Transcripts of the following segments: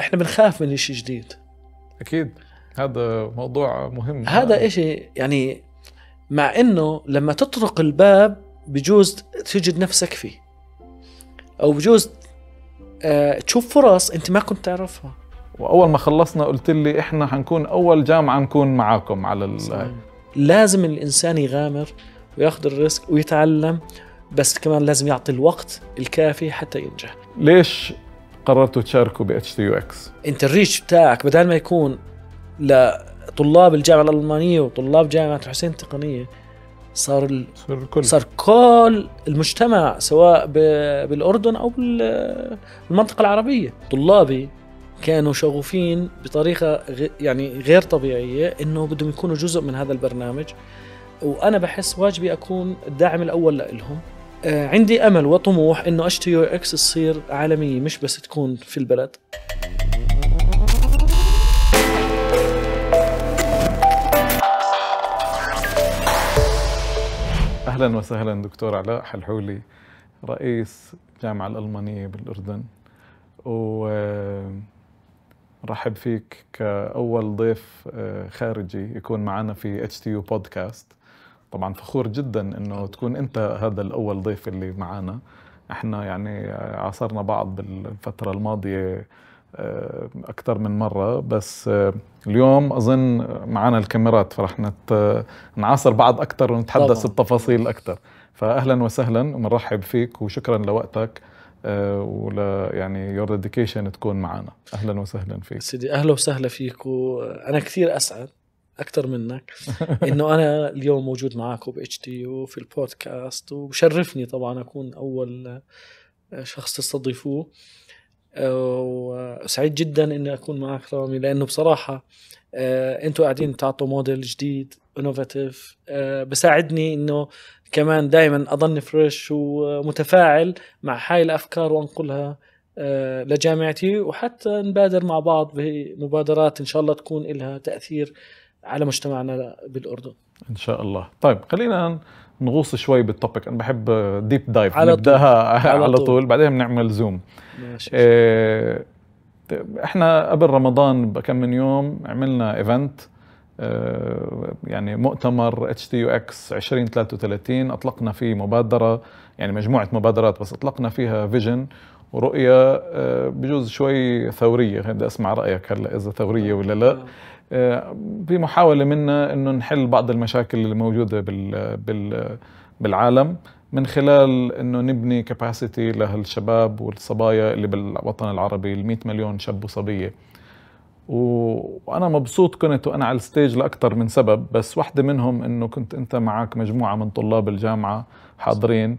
احنا بنخاف من شيء جديد اكيد هذا موضوع مهم هذا يعني شيء يعني مع انه لما تطرق الباب بجوز تجد نفسك فيه او بجوز آه، تشوف فرص انت ما كنت تعرفها واول ما خلصنا قلت لي احنا حنكون اول جامعه نكون معاكم على لازم الانسان يغامر وياخذ الريسك ويتعلم بس كمان لازم يعطي الوقت الكافي حتى ينجح ليش قررتوا تشاركوا ب اتش تي يو اكس انت الريتش بتاعك بدل ما يكون لطلاب الجامعه الالمانيه وطلاب جامعه الحسين التقنيه صار ال... صار الكل صار كل المجتمع سواء ب... بالاردن او بالمنطقه العربيه طلابي كانوا شغوفين بطريقه يعني غير طبيعيه انه بدهم يكونوا جزء من هذا البرنامج وانا بحس واجبي اكون الداعم الاول لهم آه، عندي امل وطموح انه اتش تي يو اكس تصير عالميه مش بس تكون في البلد اهلا وسهلا دكتور علاء حلحولي رئيس الجامعه الالمانيه بالاردن ورحب فيك كاول ضيف آه، خارجي يكون معنا في اتش تي يو بودكاست طبعا فخور جدا انه تكون انت هذا الاول ضيف اللي معنا احنا يعني عاصرنا بعض بالفتره الماضيه آه، اكثر من مره بس آه، اليوم اظن معنا الكاميرات فرح نعاصر بعض اكثر ونتحدث طبعا. التفاصيل اكثر فاهلا وسهلا ومنرحب فيك وشكرا لوقتك آه، ولا يعني يور ديديكيشن تكون معنا اهلا وسهلا فيك سيدي اهلا وسهلا فيك وانا كثير اسعد اكثر منك انه انا اليوم موجود معاكم باتش تي وفي البودكاست وبشرفني طبعا اكون اول شخص تستضيفوه آه، وسعيد جدا اني اكون معك رامي لانه بصراحه آه، انتم قاعدين تعطوا موديل جديد انوفاتيف آه، بساعدني انه كمان دائما اظن فريش ومتفاعل مع هاي الافكار وانقلها لجامعتي وحتى نبادر مع بعض بمبادرات ان شاء الله تكون لها تاثير على مجتمعنا بالاردن ان شاء الله طيب خلينا نغوص شوي بالتوبيك انا بحب ديب دايف على نبداها طول. على, طول. بعدين بنعمل زوم ماشي إيه احنا قبل رمضان بكم من يوم عملنا ايفنت يعني مؤتمر اتش تي يو اكس 2033 اطلقنا فيه مبادره يعني مجموعه مبادرات بس اطلقنا فيها فيجن ورؤيه إيه، بجوز شوي ثوريه بدي اسمع رايك هلا اذا ثوريه ولا لا آه. آه، في محاوله منا انه نحل بعض المشاكل الموجوده بال بال بالعالم من خلال انه نبني كباسيتي لهالشباب والصبايا اللي بالوطن العربي ال 100 مليون شاب وصبيه وانا مبسوط كنت وانا على الستيج لاكثر من سبب بس واحده منهم انه كنت انت معك مجموعه من طلاب الجامعه حاضرين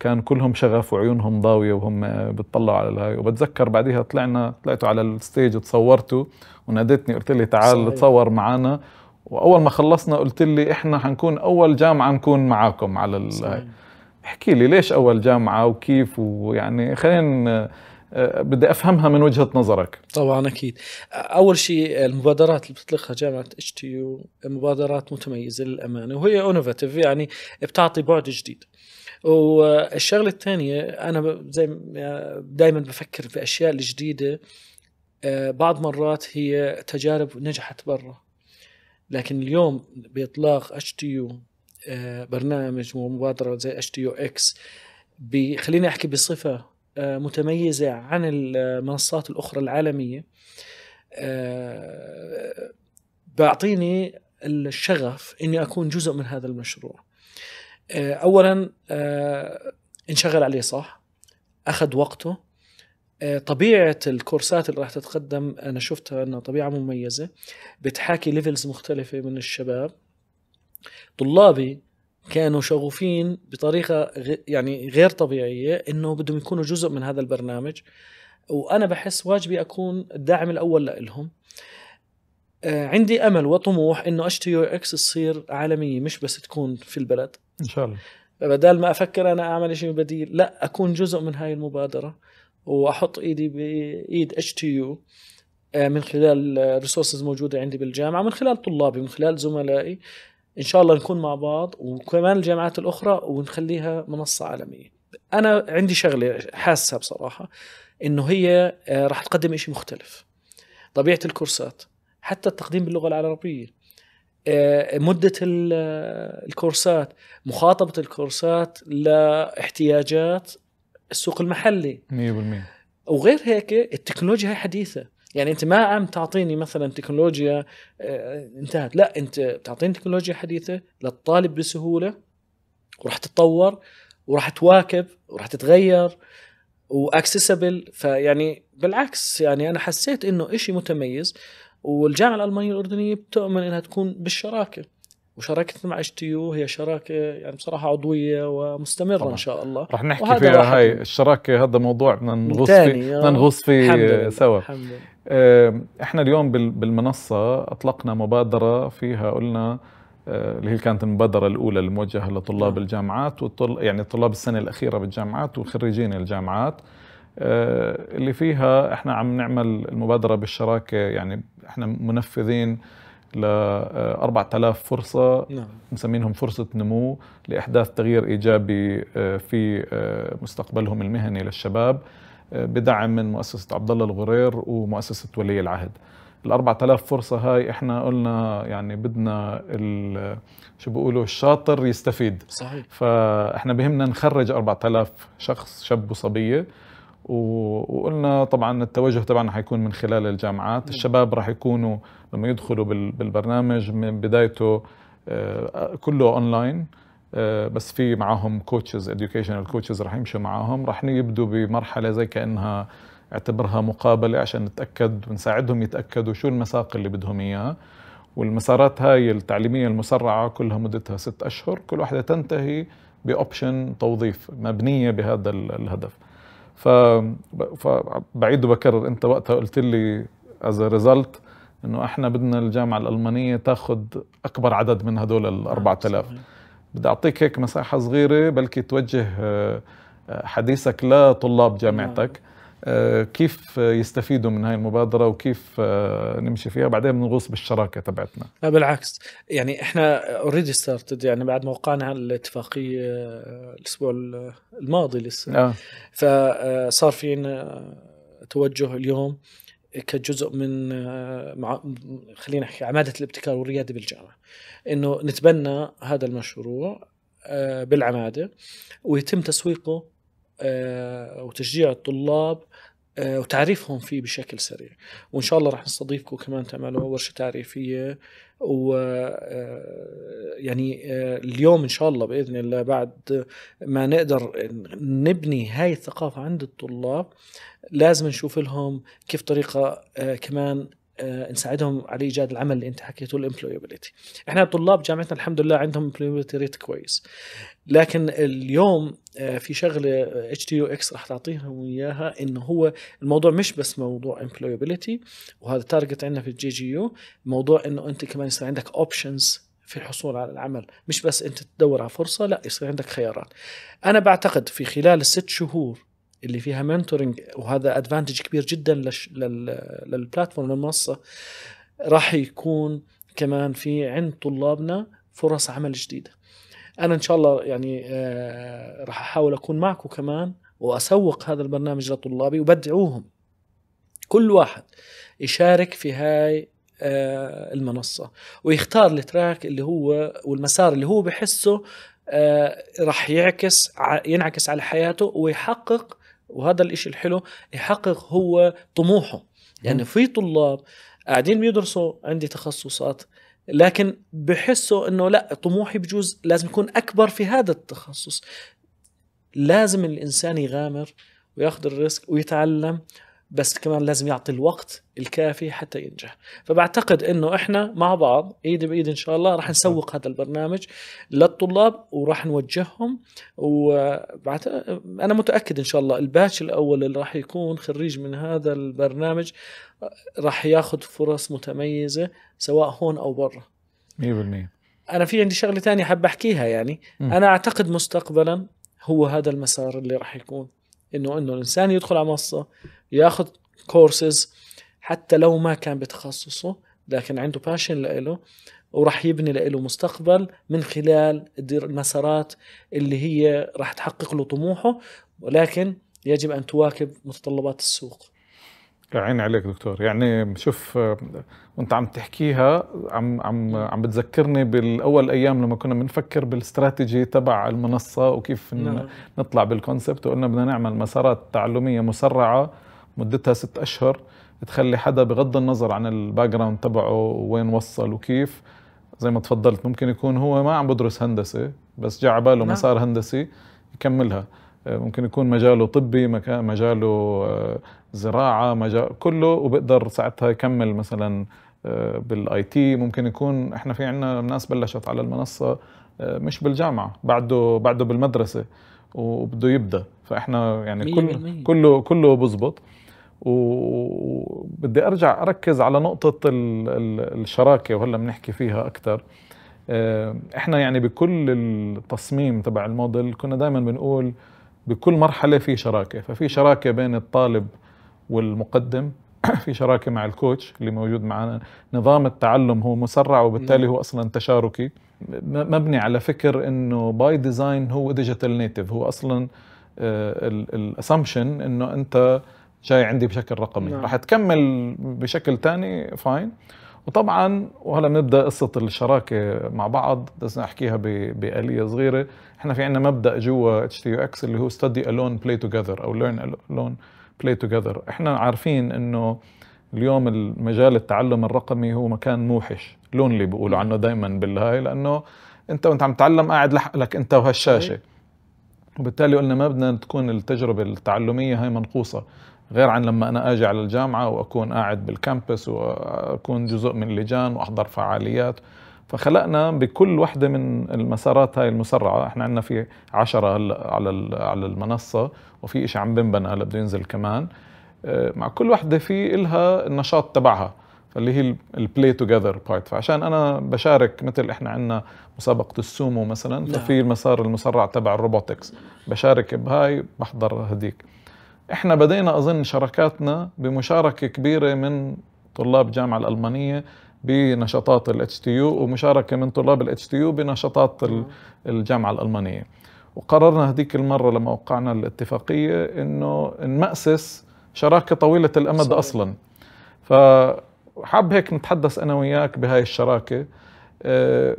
كان كلهم شغف وعيونهم ضاويه وهم بتطلعوا على الهاي وبتذكر بعديها طلعنا طلعتوا على الستيج وتصورتوا ونادتني قلت لي تعال صحيح. تصور معنا واول ما خلصنا قلت لي احنا حنكون اول جامعه نكون معاكم على الهاي احكي لي ليش اول جامعه وكيف ويعني خلينا آه، بدي افهمها من وجهه نظرك طبعا اكيد اول شيء المبادرات اللي بتطلقها جامعه اتش تي يو مبادرات متميزه للامانه وهي انوفاتيف يعني بتعطي بعد جديد والشغله الثانيه انا زي دائما بفكر في اشياء الجديده آه، بعض مرات هي تجارب نجحت برا لكن اليوم باطلاق اتش تي يو برنامج ومبادره زي اتش تي يو اكس خليني احكي بصفه آه، متميزه عن المنصات الاخرى العالميه آه، بيعطيني الشغف اني اكون جزء من هذا المشروع آه، اولا آه، انشغل عليه صح اخذ وقته آه، طبيعة الكورسات اللي راح تتقدم أنا شفتها أنها طبيعة مميزة بتحاكي ليفلز مختلفة من الشباب طلابي كانوا شغوفين بطريقة يعني غير طبيعية أنه بدهم يكونوا جزء من هذا البرنامج وأنا بحس واجبي أكون الداعم الأول لهم عندي أمل وطموح أنه اتش تي يو اكس تصير عالمية مش بس تكون في البلد ان شاء الله بدل ما افكر انا اعمل شيء بديل لا اكون جزء من هاي المبادره واحط ايدي بايد اتش تي يو آه، من خلال ريسورسز موجوده عندي بالجامعه من خلال طلابي من خلال زملائي ان شاء الله نكون مع بعض وكمان الجامعات الاخرى ونخليها منصه عالميه انا عندي شغله حاسه بصراحه انه هي آه، راح تقدم شيء مختلف طبيعه الكورسات حتى التقديم باللغه العربيه آه، مده الكورسات مخاطبه الكورسات لاحتياجات السوق المحلي 100% وغير هيك التكنولوجيا هي حديثه يعني انت ما عم تعطيني مثلا تكنولوجيا آه، انتهت لا انت بتعطيني تكنولوجيا حديثه للطالب بسهوله وراح تتطور وراح تواكب وراح تتغير واكسسبل فيعني بالعكس يعني انا حسيت انه إشي متميز والجامعه الالمانيه الاردنيه بتؤمن انها تكون بالشراكه وشراكتنا مع اتش تي هي شراكه يعني بصراحه عضويه ومستمره طبعا. ان شاء الله رح نحكي فيها هاي الشراكه هذا موضوع بدنا نغوص فيه آه، بدنا نغوص فيه آه، سوا الحمد آه، احنا اليوم بالمنصه اطلقنا مبادره فيها قلنا اللي هي كانت المبادرة الأولى الموجهة لطلاب نعم. الجامعات وطل يعني طلاب السنة الأخيرة بالجامعات وخريجين الجامعات آه، اللي فيها احنا عم نعمل المبادره بالشراكه يعني احنا منفذين ل 4000 آه، فرصه نعم. مسمينهم فرصه نمو لاحداث تغيير ايجابي آه، في مستقبلهم المهني للشباب بدعم من مؤسسه عبد الله الغرير ومؤسسه ولي العهد. ال 4000 فرصه هاي احنا قلنا يعني بدنا شو بيقولوا الشاطر يستفيد صحيح فاحنا بهمنا نخرج 4000 شخص شاب وصبيه وقلنا طبعا التوجه تبعنا حيكون من خلال الجامعات الشباب راح يكونوا لما يدخلوا بالبرنامج من بدايته آه، كله اونلاين آه، بس في معاهم كوتشز اديوكيشنال كوتشز راح يمشوا معاهم راح يبدوا بمرحله زي كانها اعتبرها مقابله عشان نتاكد ونساعدهم يتاكدوا شو المساق اللي بدهم اياه والمسارات هاي التعليميه المسرعه كلها مدتها ست اشهر كل واحده تنتهي باوبشن توظيف مبنيه بهذا الهدف فبعيد وبكرر انت وقتها قلت لي از ريزلت انه احنا بدنا الجامعه الالمانيه تاخذ اكبر عدد من هدول ال 4000 آه، بدي اعطيك هيك مساحه صغيره بلكي توجه آه، حديثك لطلاب نعم. جامعتك آه، كيف يستفيدوا من هاي المبادرة وكيف آه، نمشي فيها بعدين بنغوص بالشراكة تبعتنا لا بالعكس يعني احنا اوريدي ستارتد يعني بعد ما وقعنا على الاتفاقية آه، الاسبوع الماضي لسه آه. فصار فينا توجه اليوم كجزء من مع خلينا نحكي عماده الابتكار والرياده بالجامعه انه نتبنى هذا المشروع بالعماده ويتم تسويقه آه، وتشجيع الطلاب آه، وتعريفهم فيه بشكل سريع وان شاء الله راح نستضيفكم كمان تعملوا ورشه تعريفيه و آه، يعني اليوم ان شاء الله باذن الله بعد ما نقدر نبني هاي الثقافه عند الطلاب لازم نشوف لهم كيف طريقه كمان آه، نساعدهم على ايجاد العمل اللي انت حكيته الامبلويبيليتي احنا طلاب جامعتنا الحمد لله عندهم امبلويبيليتي ريت كويس لكن اليوم آه، في شغله اتش تي يو اكس راح تعطيهم اياها انه هو الموضوع مش بس موضوع امبلويبيليتي وهذا تارجت عندنا في الجي جي يو موضوع انه انت كمان يصير عندك اوبشنز في الحصول على العمل مش بس انت تدور على فرصه لا يصير عندك خيارات انا بعتقد في خلال الست شهور اللي فيها منتورنج وهذا ادفانتج كبير جدا للبلاتفورم للمنصه راح يكون كمان في عند طلابنا فرص عمل جديده انا ان شاء الله يعني آه، راح احاول اكون معكم كمان واسوق هذا البرنامج لطلابي وبدعوهم كل واحد يشارك في هاي آه، المنصه ويختار التراك اللي هو والمسار اللي هو بحسه آه، راح يعكس ينعكس على حياته ويحقق وهذا الإشي الحلو يحقق هو طموحه يعني في طلاب قاعدين بيدرسوا عندي تخصصات لكن بحسوا انه لا طموحي بجوز لازم يكون اكبر في هذا التخصص لازم الانسان يغامر وياخذ الريسك ويتعلم بس كمان لازم يعطي الوقت الكافي حتى ينجح فبعتقد انه احنا مع بعض ايد بايد ان شاء الله راح نسوق هذا البرنامج للطلاب وراح نوجههم وبعت... انا متاكد ان شاء الله الباتش الاول اللي راح يكون خريج من هذا البرنامج راح ياخذ فرص متميزه سواء هون او برا 100% انا في عندي شغله ثانيه حاب احكيها يعني م. انا اعتقد مستقبلا هو هذا المسار اللي راح يكون انه انه الانسان يدخل على منصه ياخذ كورسز حتى لو ما كان بتخصصه لكن عنده باشن لإله وراح يبني لإله مستقبل من خلال المسارات اللي هي راح تحقق له طموحه ولكن يجب أن تواكب متطلبات السوق عين عليك دكتور يعني شوف وانت عم تحكيها عم عم عم بتذكرني بالاول ايام لما كنا بنفكر بالاستراتيجي تبع المنصه وكيف نعم. نطلع بالكونسبت وقلنا بدنا نعمل مسارات تعلميه مسرعه مدتها ست أشهر تخلي حدا بغض النظر عن الباك جراوند تبعه وين وصل وكيف زي ما تفضلت ممكن يكون هو ما عم بدرس هندسة بس جاء على باله مسار نعم. هندسي يكملها ممكن يكون مجاله طبي مجاله آه، زراعة مجال كله وبقدر ساعتها يكمل مثلا آه، بالاي تي ممكن يكون احنا في عندنا ناس بلشت على المنصة آه، مش بالجامعة بعده بعده بالمدرسة وبده يبدا فاحنا يعني كله كله كله بزبط وبدي ارجع اركز على نقطه الشراكه وهلا بنحكي فيها اكثر آه، احنا يعني بكل التصميم تبع الموديل كنا دائما بنقول بكل مرحله في شراكه ففي شراكه بين الطالب والمقدم في شراكه مع الكوتش اللي موجود معنا نظام التعلم هو مسرع وبالتالي هو اصلا تشاركي مبني على فكر انه باي ديزاين هو ديجيتال نيتيف هو اصلا آه، الاسامبشن انه انت جاي عندي بشكل رقمي نعم. رح تكمل بشكل تاني فاين وطبعا وهلا بنبدا قصه الشراكه مع بعض بس احكيها باليه صغيره احنا في عندنا مبدا جوا اتش تي يو اكس اللي هو ستدي الون بلاي توجذر او ليرن الون بلاي توجذر احنا عارفين انه اليوم المجال التعلم الرقمي هو مكان موحش لونلي بيقولوا عنه دائما بالهاي لانه انت وانت عم تتعلم قاعد لحالك انت وهالشاشه وبالتالي قلنا ما بدنا تكون التجربه التعلميه هاي منقوصه غير عن لما انا اجي على الجامعه واكون قاعد بالكامبس واكون جزء من اللجان واحضر فعاليات فخلقنا بكل وحده من المسارات هاي المسرعه احنا عندنا في عشرة هلا على على المنصه وفي شيء عم بنبنى هلا بده ينزل كمان آه، مع كل وحده في إلها النشاط تبعها اللي هي البلاي توجذر بارت فعشان انا بشارك مثل احنا عندنا مسابقه السومو مثلا نعم. ففي المسار المسرع تبع الروبوتكس بشارك بهاي بحضر هديك احنا بدينا اظن شراكاتنا بمشاركه كبيره من طلاب الجامعه الالمانيه بنشاطات الاتش تي يو ومشاركه من طلاب الاتش تي يو بنشاطات الجامعه الالمانيه وقررنا هذيك المره لما وقعنا الاتفاقيه انه نمأسس شراكه طويله الامد صحيح. اصلا فحاب هيك نتحدث انا وياك بهاي الشراكه آه،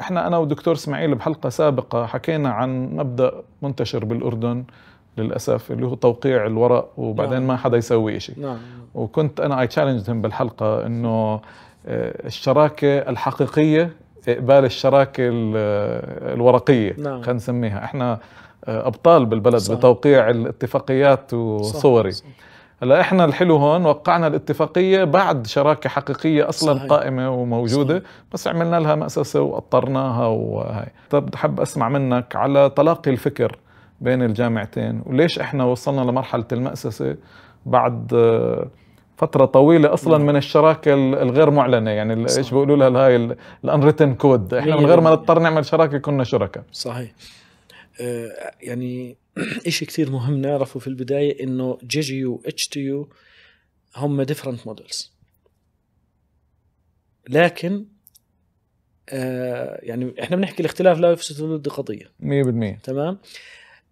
احنا انا ودكتور اسماعيل بحلقه سابقه حكينا عن مبدا منتشر بالاردن للاسف اللي هو توقيع الورق وبعدين نعم. ما حدا يسوي شيء نعم. وكنت انا اي تشالنجهم بالحلقه انه آه، الشراكه الحقيقيه اقبال الشراكه آه، الورقيه نعم. خلينا نسميها احنا آه، ابطال بالبلد صح. بتوقيع الاتفاقيات وصوري هلا احنا الحلو هون وقعنا الاتفاقيه بعد شراكه حقيقيه اصلا صحيح. قائمه وموجوده صحيح. بس عملنا لها مأسسه واطرناها وهي طب حب اسمع منك على تلاقي الفكر بين الجامعتين وليش احنا وصلنا لمرحله المأسسه بعد آه، فتره طويله اصلا نعم. من الشراكه الغير معلنه يعني ايش بيقولوا لها هاي الانريتن كود احنا من غير ما نضطر نعمل شراكه كنا شركاء صحيح آه يعني شيء كثير مهم نعرفه في البدايه انه جي جي يو اتش تي يو هم ديفرنت مودلز لكن آه يعني احنا بنحكي الاختلاف لا يفسد الود قضيه 100% تمام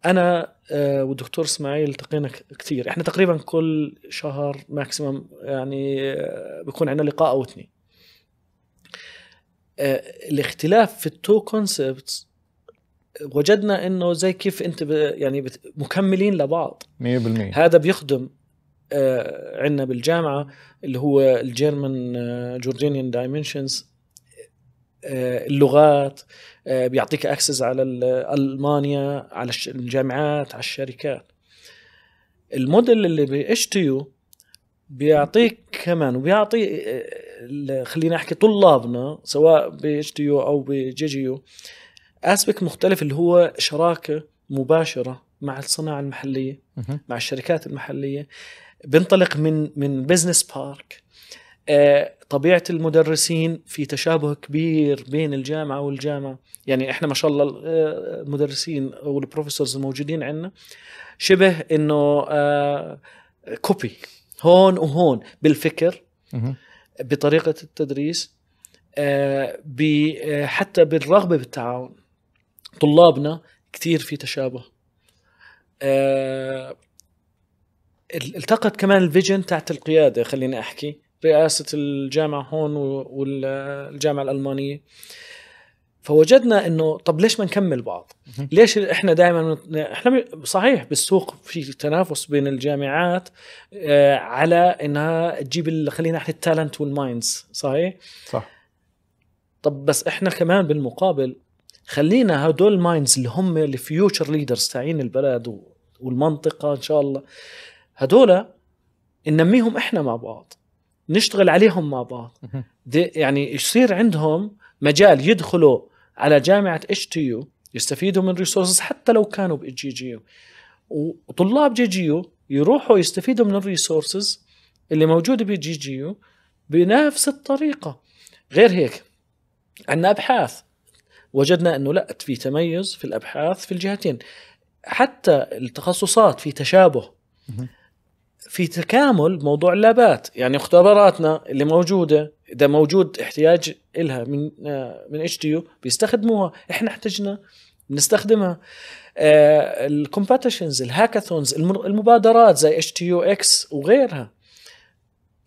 انا آه، والدكتور اسماعيل التقينا كثير احنا تقريبا كل شهر ماكسيمم يعني آه، بيكون عندنا لقاء او اثنين آه، الاختلاف في التو كونسبتس وجدنا انه زي كيف انت يعني مكملين لبعض 100% هذا بيخدم عندنا بالجامعه اللي هو الجيرمن جورجينيان دايمنشنز آه، اللغات آه، بيعطيك اكسس على المانيا على الجامعات على الشركات الموديل اللي باتش تيو بيعطيك كمان وبيعطي آه، خلينا احكي طلابنا سواء باتش تيو او بجي جي يو اسبك مختلف اللي هو شراكه مباشره مع الصناعه المحليه مع الشركات المحليه بنطلق من من بزنس بارك طبيعه المدرسين في تشابه كبير بين الجامعه والجامعه يعني احنا ما شاء الله آه، المدرسين والبروفيسورز الموجودين عندنا شبه انه كوبي آه، هون وهون بالفكر بطريقه التدريس آه، حتى بالرغبه بالتعاون طلابنا كثير في تشابه التقت كمان الفيجن تاعت القياده خليني احكي رئاسه الجامعه هون والجامعه الالمانيه فوجدنا انه طب ليش ما نكمل بعض؟ ليش احنا دائما احنا صحيح بالسوق في تنافس بين الجامعات آه، على انها تجيب خلينا نحكي التالنت والمايندز صحيح؟ صح طب بس احنا كمان بالمقابل خلينا هدول المايندز اللي هم الفيوتشر ليدرز تاعين البلد والمنطقه ان شاء الله هدول ننميهم احنا مع بعض نشتغل عليهم مع بعض يعني يصير عندهم مجال يدخلوا على جامعه اتش تي يو يستفيدوا من ريسورسز حتى لو كانوا بجي يو وطلاب جي يو يروحوا يستفيدوا من الريسورسز اللي موجوده بجي يو بنفس الطريقه غير هيك عندنا ابحاث وجدنا انه لا في تميز في الابحاث في الجهتين حتى التخصصات في تشابه في تكامل موضوع اللابات يعني اختباراتنا اللي موجوده اذا موجود احتياج لها من آه، من اتش تي بيستخدموها احنا احتجنا بنستخدمها الكومبيتيشنز الهاكاثونز المبادرات زي اتش تي يو اكس وغيرها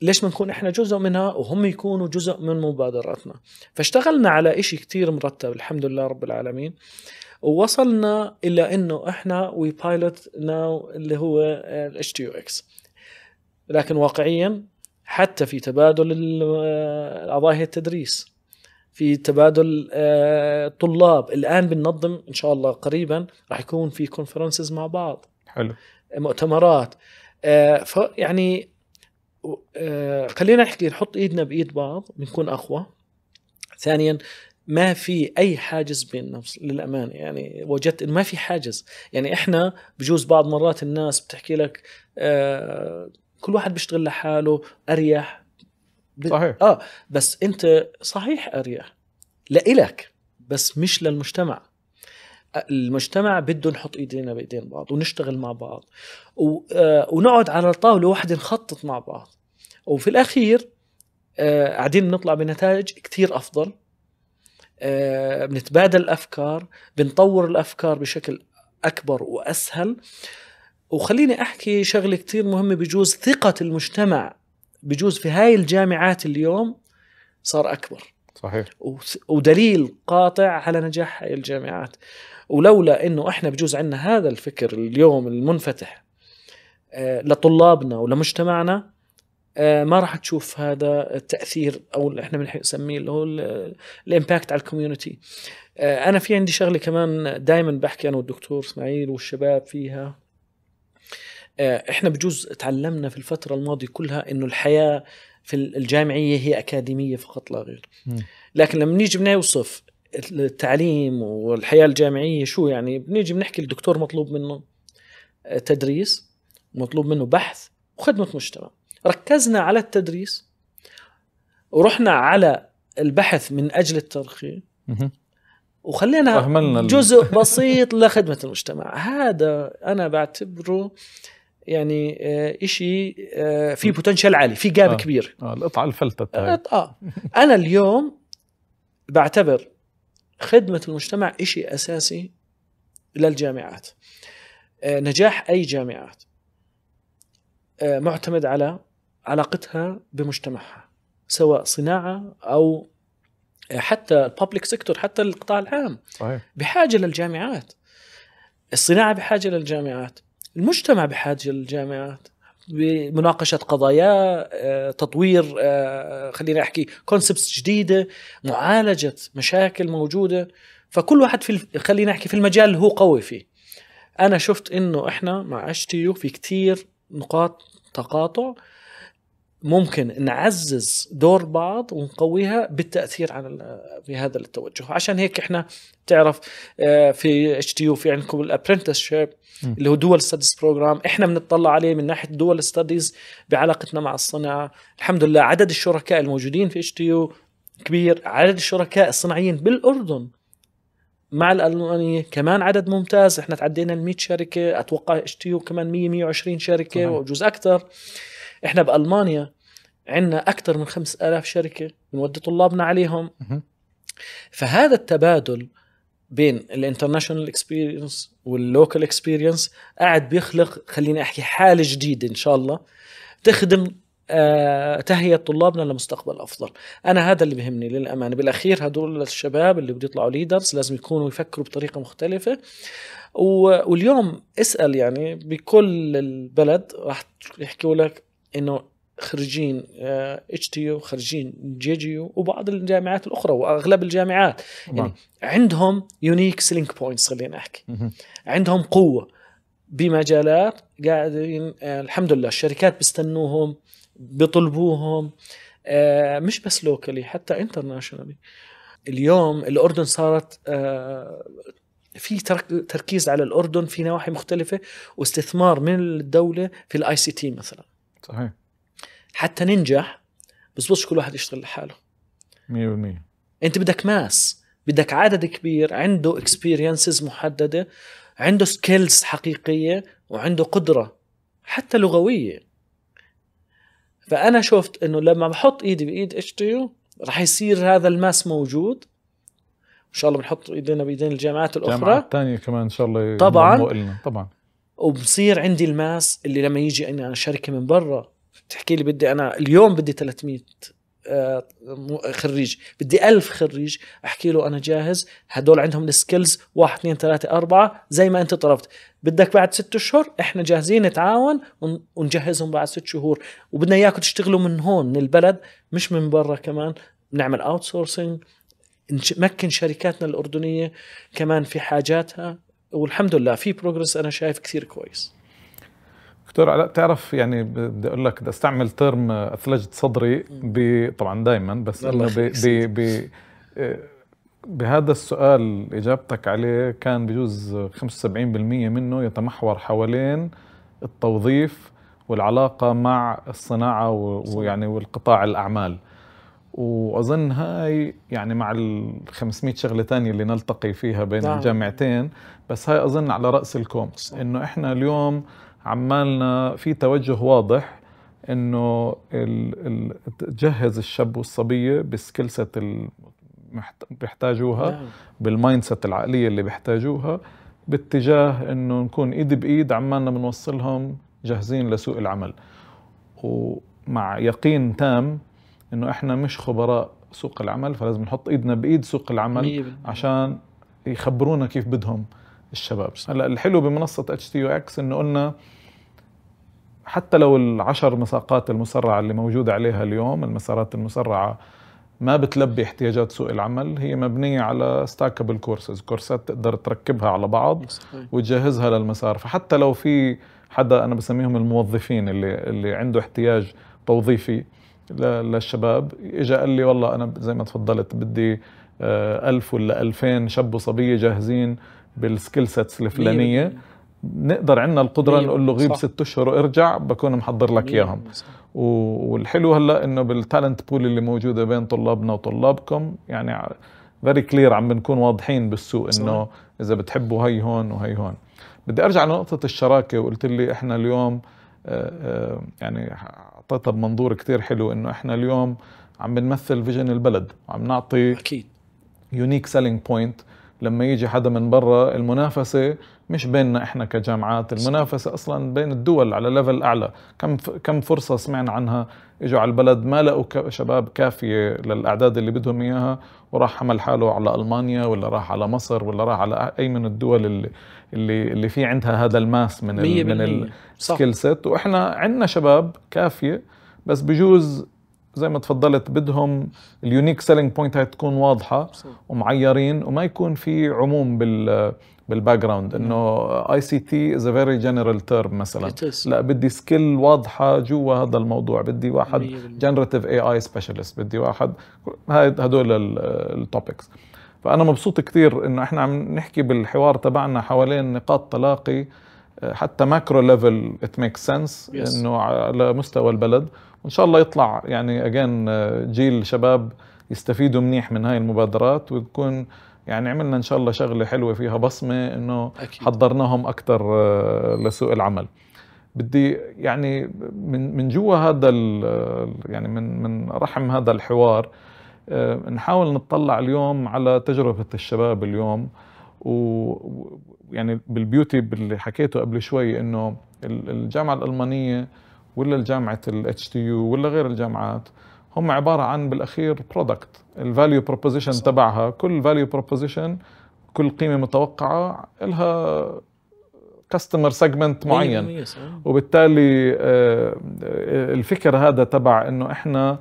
ليش ما نكون احنا جزء منها وهم يكونوا جزء من مبادراتنا فاشتغلنا على شيء كثير مرتب الحمد لله رب العالمين ووصلنا الى انه احنا وي بايلوت ناو اللي هو الاتش تي يو اكس لكن واقعيا حتى في تبادل قضايا التدريس في تبادل الطلاب آه، الان بننظم ان شاء الله قريبا راح يكون في كونفرنسز مع بعض حلو مؤتمرات آه، يعني آه، خلينا نحكي نحط ايدنا بايد بعض بنكون اقوى ثانيا ما في اي حاجز بيننا للامانه يعني وجدت ما في حاجز يعني احنا بجوز بعض مرات الناس بتحكي لك كل واحد بيشتغل لحاله اريح ب... صحيح اه بس انت صحيح اريح لإلك بس مش للمجتمع المجتمع بده نحط ايدينا بايدين بعض ونشتغل مع بعض و... آه ونقعد على الطاوله واحد نخطط مع بعض وفي الاخير آه، قاعدين بنطلع بنتائج كثير افضل آه بنتبادل الافكار بنطور الافكار بشكل اكبر واسهل وخليني أحكي شغلة كتير مهمة بجوز ثقة المجتمع بجوز في هاي الجامعات اليوم صار أكبر صحيح ودليل قاطع على نجاح هاي الجامعات ولولا انه احنا بجوز عندنا هذا الفكر اليوم المنفتح آه، لطلابنا ولمجتمعنا آه، ما راح تشوف هذا التاثير او اللي احنا بنسميه اللي هو الامباكت على الكوميونتي آه، انا في عندي شغله كمان دائما بحكي انا والدكتور اسماعيل والشباب فيها آه، احنا بجوز تعلمنا في الفتره الماضيه كلها انه الحياه في الجامعيه هي اكاديميه فقط لا غير لكن لما نيجي بنوصف التعليم والحياه الجامعيه شو يعني بنيجي بنحكي الدكتور مطلوب منه آه، تدريس مطلوب منه بحث وخدمه مجتمع ركزنا على التدريس ورحنا على البحث من اجل الترقي وخلينا جزء بسيط لخدمه المجتمع هذا انا بعتبره يعني آه، شيء آه، في بوتنشال عالي في جاب آه. كبير آه. القطعه الفلتة آه،, اه انا اليوم بعتبر خدمه المجتمع شيء اساسي للجامعات نجاح اي جامعات معتمد على علاقتها بمجتمعها سواء صناعه او حتى الببليك سيكتور حتى القطاع العام صحيح. بحاجه للجامعات الصناعه بحاجه للجامعات المجتمع بحاجه للجامعات بمناقشه قضايا آه، تطوير آه، خليني احكي كونسبتس جديده معالجه مشاكل موجوده فكل واحد في خليني احكي في المجال اللي هو قوي فيه انا شفت انه احنا مع اتش في كتير نقاط تقاطع ممكن نعزز دور بعض ونقويها بالتاثير على بهذا التوجه عشان هيك احنا بتعرف آه، في اتش تي يو في عندكم شيب اللي هو دول ستاديز بروجرام احنا بنطلع عليه من ناحيه دول ستاديز بعلاقتنا مع الصناعه الحمد لله عدد الشركاء الموجودين في اتش تي يو كبير عدد الشركاء الصناعيين بالاردن مع الالمانيه كمان عدد ممتاز احنا تعدينا ال 100 شركه اتوقع اتش تي يو كمان 100 120 شركه وجزء اكثر احنا بالمانيا عندنا اكثر من 5000 شركه بنودي طلابنا عليهم فهذا التبادل بين الانترناشونال اكسبيرينس واللوكال اكسبيرينس قاعد بيخلق خليني احكي حاله جديده ان شاء الله تخدم آه تهيئة طلابنا لمستقبل أفضل أنا هذا اللي بهمني للأمانة بالأخير هدول الشباب اللي بده يطلعوا ليدرز لازم يكونوا يفكروا بطريقة مختلفة واليوم اسأل يعني بكل البلد راح يحكوا لك انه خريجين آه، اتش تي يو خريجين جي جي يو وبعض الجامعات الاخرى واغلب الجامعات مم. يعني عندهم يونيك سيلينج بوينتس خلينا احكي مم. عندهم قوه بمجالات قاعدين آه، الحمد لله الشركات بيستنوهم بيطلبوهم آه، مش بس لوكالي حتى انترناشونالي اليوم الاردن صارت في تركيز على الاردن في نواحي مختلفه واستثمار من الدوله في الاي سي تي مثلا صحيح حتى ننجح بصبصش كل واحد يشتغل لحاله 100% انت بدك ماس بدك عدد كبير عنده اكسبيرينسز محدده عنده سكيلز حقيقيه وعنده قدره حتى لغويه فانا شفت انه لما بحط ايدي بايد يو رح يصير هذا الماس موجود ان شاء الله بنحط ايدينا بايدين الجامعات الاخرى الجامعات الثانيه كمان ان شاء الله طبعا طبعا وبصير عندي الماس اللي لما يجي انا شركه من برا تحكي لي بدي انا اليوم بدي 300 آه، خريج بدي ألف خريج أحكي له أنا جاهز هدول عندهم السكيلز واحد اثنين ثلاثة أربعة زي ما أنت طلبت بدك بعد ست أشهر إحنا جاهزين نتعاون ونجهزهم بعد ست شهور وبدنا إياكم تشتغلوا من هون من البلد مش من برا كمان نعمل اوت سورسنج نمكن شركاتنا الأردنية كمان في حاجاتها والحمد لله في بروجرس انا شايف كثير كويس دكتور علاء تعرف يعني بدي اقول لك بدي استعمل ترم اثلجت صدري طبعا دائما بس انه بهذا السؤال اجابتك عليه كان بجوز 75% منه يتمحور حوالين التوظيف والعلاقه مع الصناعه ويعني والقطاع الاعمال واظن هاي يعني مع ال 500 شغله ثانيه اللي نلتقي فيها بين دعم. الجامعتين بس هاي اظن على راس الكوم انه احنا اليوم عمالنا في توجه واضح انه تجهز الشاب والصبيه بالسكيل سيت بيحتاجوها نعم. بالمايند سيت العقليه اللي بيحتاجوها باتجاه انه نكون ايد بايد عمالنا بنوصلهم جاهزين لسوق العمل ومع يقين تام انه احنا مش خبراء سوق العمل فلازم نحط ايدنا بايد سوق العمل عشان يخبرونا كيف بدهم الشباب هلا الحلو بمنصه اتش تي يو اكس انه قلنا حتى لو العشر مساقات المسرعه اللي موجوده عليها اليوم المسارات المسرعه ما بتلبي احتياجات سوق العمل هي مبنية على ستاكبل كورسز كورسات تقدر تركبها على بعض وتجهزها للمسار فحتى لو في حدا أنا بسميهم الموظفين اللي, اللي عنده احتياج توظيفي للشباب اجى قال لي والله انا زي ما تفضلت بدي آه، ألف ولا ألفين شاب وصبية جاهزين بالسكيل سيتس الفلانية نقدر عندنا القدرة نقول له غيب ست أشهر وارجع بكون محضر لك إياهم والحلو هلا انه بالتالنت بول اللي موجوده بين طلابنا وطلابكم يعني فيري كلير عم بنكون واضحين بالسوق انه اذا بتحبوا هي هون وهي هون بدي ارجع لنقطه الشراكه وقلت لي احنا اليوم يعني اعطيتها بمنظور كثير حلو انه احنا اليوم عم بنمثل فيجن البلد وعم نعطي اكيد يونيك سيلينج بوينت لما يجي حدا من برا المنافسه مش بيننا احنا كجامعات المنافسه اصلا بين الدول على ليفل اعلى كم كم فرصه سمعنا عنها اجوا على البلد ما لقوا شباب كافيه للاعداد اللي بدهم اياها وراح حمل حاله على المانيا ولا راح على مصر ولا راح على اي من الدول اللي اللي اللي في عندها هذا الماس من ال من السكيل سيت واحنا عندنا شباب كافيه بس بجوز زي ما تفضلت بدهم اليونيك سيلينج بوينت هاي تكون واضحه صح. ومعيرين وما يكون في عموم بال بالباك جراوند انه اي سي تي از ا فيري جنرال تيرم مثلا لا بدي سكيل واضحه جوا هذا الموضوع بدي واحد جنريتيف اي اي سبيشالست بدي واحد هدول التوبكس فانا مبسوط كثير انه احنا عم نحكي بالحوار تبعنا حوالين نقاط تلاقي حتى ماكرو ليفل ات ميك سنس انه على مستوى البلد وان شاء الله يطلع يعني اجين آه، جيل شباب يستفيدوا منيح من هاي المبادرات ويكون يعني عملنا ان شاء الله شغله حلوه فيها بصمه انه حضرناهم اكثر آه، لسوق العمل بدي يعني من من جوا هذا آه، يعني من من رحم هذا الحوار آه، نحاول نطلع اليوم على تجربه الشباب اليوم ويعني بالبيوتي اللي حكيته قبل شوي انه الجامعه الالمانيه ولا الجامعه الاتش تي يو ولا غير الجامعات هم عباره عن بالاخير برودكت الفاليو بروبوزيشن تبعها كل فاليو بروبوزيشن كل قيمه متوقعه لها كاستمر سيجمنت معين وبالتالي آه، الفكر هذا تبع انه احنا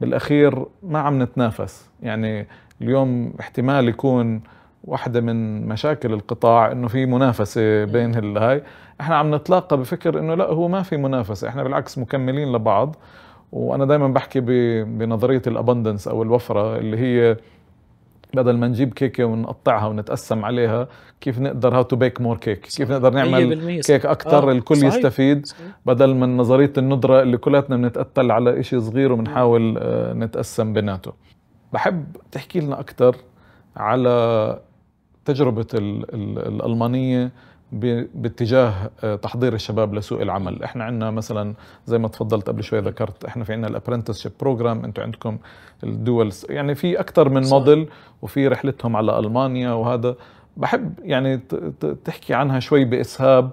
بالاخير ما عم نتنافس يعني اليوم احتمال يكون واحدة من مشاكل القطاع انه في منافسة بين هاي احنا عم نتلاقى بفكر انه لا هو ما في منافسة احنا بالعكس مكملين لبعض وانا دايما بحكي بنظريه الابندنس او الوفره اللي هي بدل ما نجيب كيكه ونقطعها ونتقسم عليها كيف نقدر هاو تو بيك مور كيك كيف نقدر نعمل كيك اكثر آه. الكل صحيح. يستفيد صحيح. بدل من نظريه الندره اللي كلاتنا بنتقتل على شيء صغير وبنحاول آه، نتقسم بيناته بحب تحكي لنا اكثر على تجربه الالمانيه باتجاه آه، تحضير الشباب لسوق العمل احنا عندنا مثلا زي ما تفضلت قبل شوي ذكرت احنا في عندنا الابرنتسشيب بروجرام انتم عندكم الدول يعني في اكثر من موديل وفي رحلتهم على المانيا وهذا بحب يعني تحكي عنها شوي باسهاب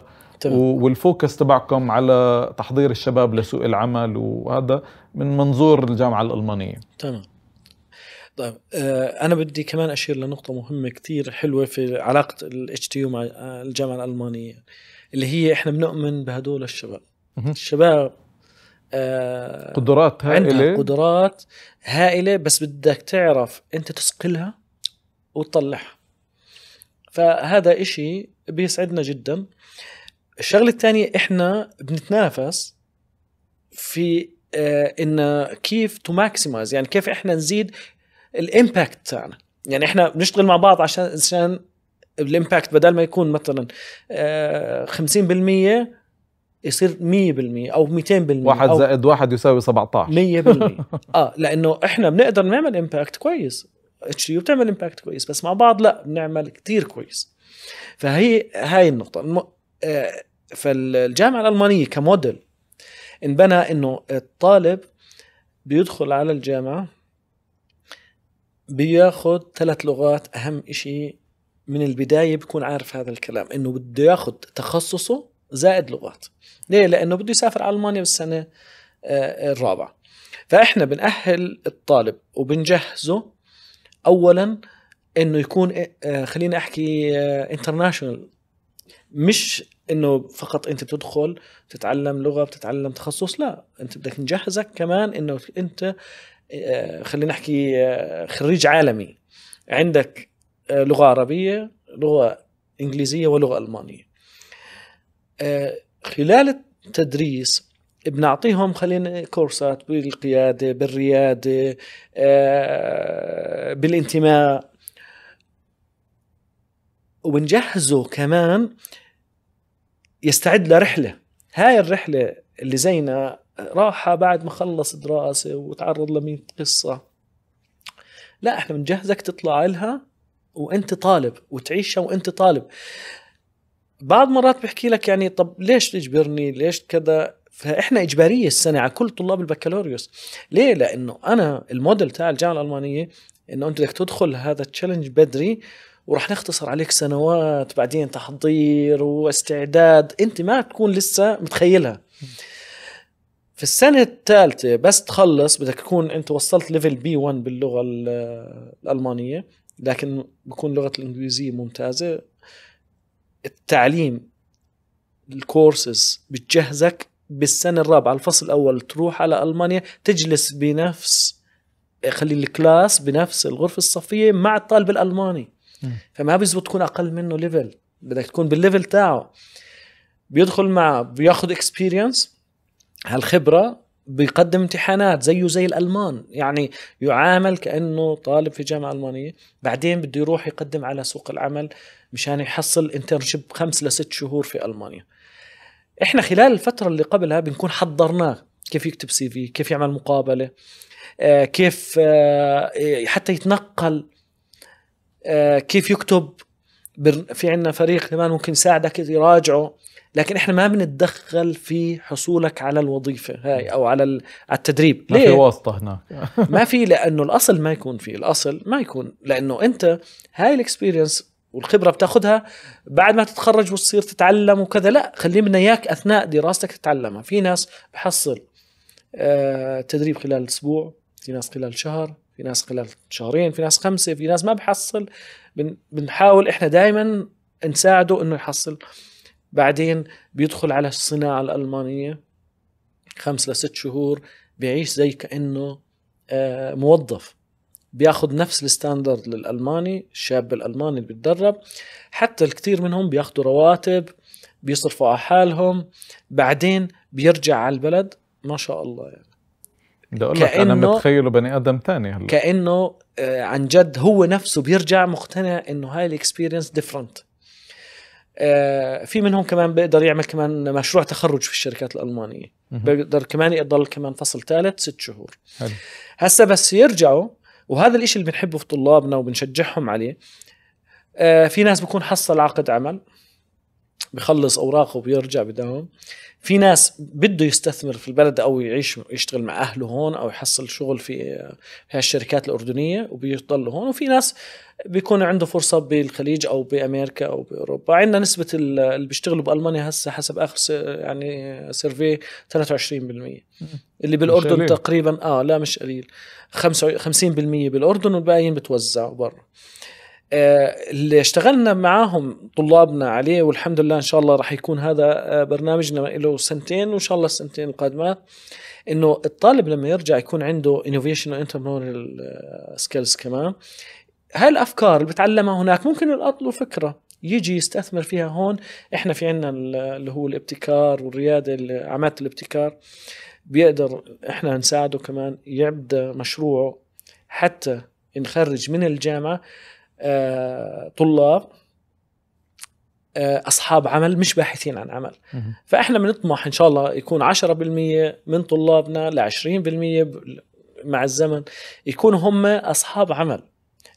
والفوكس تبعكم على تحضير الشباب لسوق العمل وهذا من منظور الجامعه الالمانيه تمام طيب آه، انا بدي كمان اشير لنقطه مهمه كثير حلوه في علاقه الاتش تي مع الجامعه الالمانيه اللي هي احنا بنؤمن بهدول الشباب الشباب آه قدرات هائله عندها قدرات هائله بس بدك تعرف انت تسقلها وتطلعها فهذا إشي بيسعدنا جدا الشغله الثانيه احنا بنتنافس في آه ان كيف تو ماكسمايز يعني كيف احنا نزيد الامباكت تاعنا يعني احنا بنشتغل مع بعض عشان عشان الامباكت بدل ما يكون مثلا 50% آه، يصير 100% او 200% واحد زائد واحد يساوي 17 100% اه لانه احنا بنقدر نعمل امباكت كويس اتش يو بتعمل امباكت كويس بس مع بعض لا بنعمل كتير كويس فهي هاي النقطة الم... آه فالجامعة الألمانية كموديل انبنى انه الطالب بيدخل على الجامعة بياخذ ثلاث لغات اهم شيء من البدايه بكون عارف هذا الكلام انه بده ياخذ تخصصه زائد لغات ليه لانه بده يسافر على المانيا بالسنه آه، الرابعه فاحنا بنأهل الطالب وبنجهزه اولا انه يكون آه، خليني احكي انترناشونال آه، مش انه فقط انت بتدخل بتتعلم لغه بتتعلم تخصص لا انت بدك نجهزك كمان انه انت آه، خلينا نحكي آه، خريج عالمي عندك آه، لغه عربيه لغه انجليزيه ولغه المانيه خلال التدريس بنعطيهم خلينا كورسات بالقياده بالرياده بالانتماء وبنجهزه كمان يستعد لرحله هاي الرحله اللي زينا راحة بعد ما خلص دراسة وتعرض لمية قصة لا احنا بنجهزك تطلع لها وانت طالب وتعيشها وانت طالب بعض مرات بحكي لك يعني طب ليش تجبرني ليش كذا فاحنا اجباريه السنه على كل طلاب البكالوريوس ليه لانه انا الموديل تاع الجامعه الالمانيه انه انت بدك تدخل هذا التشالنج بدري وراح نختصر عليك سنوات بعدين تحضير واستعداد انت ما تكون لسه متخيلها في السنة الثالثة بس تخلص بدك تكون انت وصلت ليفل بي 1 باللغة الألمانية لكن بكون لغة الإنجليزية ممتازة التعليم الكورسز بتجهزك بالسنة الرابعة الفصل الأول تروح على ألمانيا تجلس بنفس خلي الكلاس بنفس الغرفة الصفية مع الطالب الألماني فما بيزبط تكون أقل منه ليفل بدك تكون بالليفل تاعه بيدخل معه بياخذ اكسبيرينس هالخبره بيقدم امتحانات زيه زي الالمان يعني يعامل كانه طالب في جامعه المانيه بعدين بده يروح يقدم على سوق العمل مشان يحصل انترنشيب خمس لست شهور في المانيا احنا خلال الفتره اللي قبلها بنكون حضرناه كيف يكتب سي في كيف يعمل مقابله آه، كيف آه، حتى يتنقل آه، كيف يكتب في عندنا فريق كمان ممكن يساعدك يراجعه لكن احنا ما بنتدخل في حصولك على الوظيفه هاي او على التدريب ما ليه؟ في واسطه هناك ما في لانه الاصل ما يكون في الاصل ما يكون لانه انت هاي الاكسبيرينس والخبره بتاخذها بعد ما تتخرج وتصير تتعلم وكذا لا خلي بدنا اياك اثناء دراستك تتعلمها في ناس بحصل آه، تدريب خلال اسبوع في ناس خلال شهر في ناس خلال شهرين في ناس خمسه في ناس ما بحصل بن بنحاول احنا دائما نساعده انه يحصل بعدين بيدخل على الصناعة الألمانية خمس لست شهور بيعيش زي كأنه آه، موظف بياخذ نفس الستاندرد للالماني الشاب الالماني اللي بيتدرب حتى الكثير منهم بياخذوا رواتب بيصرفوا على حالهم بعدين بيرجع على البلد ما شاء الله يعني بدي اقول لك انا متخيله بني ادم تاني هلا كانه آه، عن جد هو نفسه بيرجع مقتنع انه هاي الاكسبيرينس ديفرنت آه، في منهم كمان بيقدر يعمل كمان مشروع تخرج في الشركات الالمانيه بيقدر كمان يضل كمان فصل ثالث ست شهور هسا هسه بس يرجعوا وهذا الإشي اللي بنحبه في طلابنا وبنشجعهم عليه آه، في ناس بكون حصل عقد عمل بخلص اوراقه وبيرجع بداوم في ناس بده يستثمر في البلد او يعيش يشتغل مع اهله هون او يحصل شغل في هالشركات الاردنيه وبيضل هون وفي ناس بيكون عنده فرصه بالخليج او بامريكا او باوروبا عندنا نسبه اللي بيشتغلوا بالمانيا هسه حسب اخر يعني سيرفي 23% اللي بالاردن تقريبا اه لا مش قليل 50% بالاردن والباقيين بتوزع برا اللي اشتغلنا معاهم طلابنا عليه والحمد لله ان شاء الله راح يكون هذا آه، برنامجنا له سنتين وان شاء الله السنتين القادمات انه الطالب لما يرجع يكون عنده انوفيشن وانتربرونيال سكيلز كمان هاي الافكار اللي بتعلمها هناك ممكن يلقط له فكره يجي يستثمر فيها هون احنا في عندنا اللي هو الابتكار والرياده عماله الابتكار بيقدر احنا نساعده كمان يبدا مشروعه حتى نخرج من الجامعه آه، طلاب آه، اصحاب عمل مش باحثين عن عمل فاحنا بنطمح ان شاء الله يكون 10% من طلابنا ل 20% مع الزمن يكونوا هم اصحاب عمل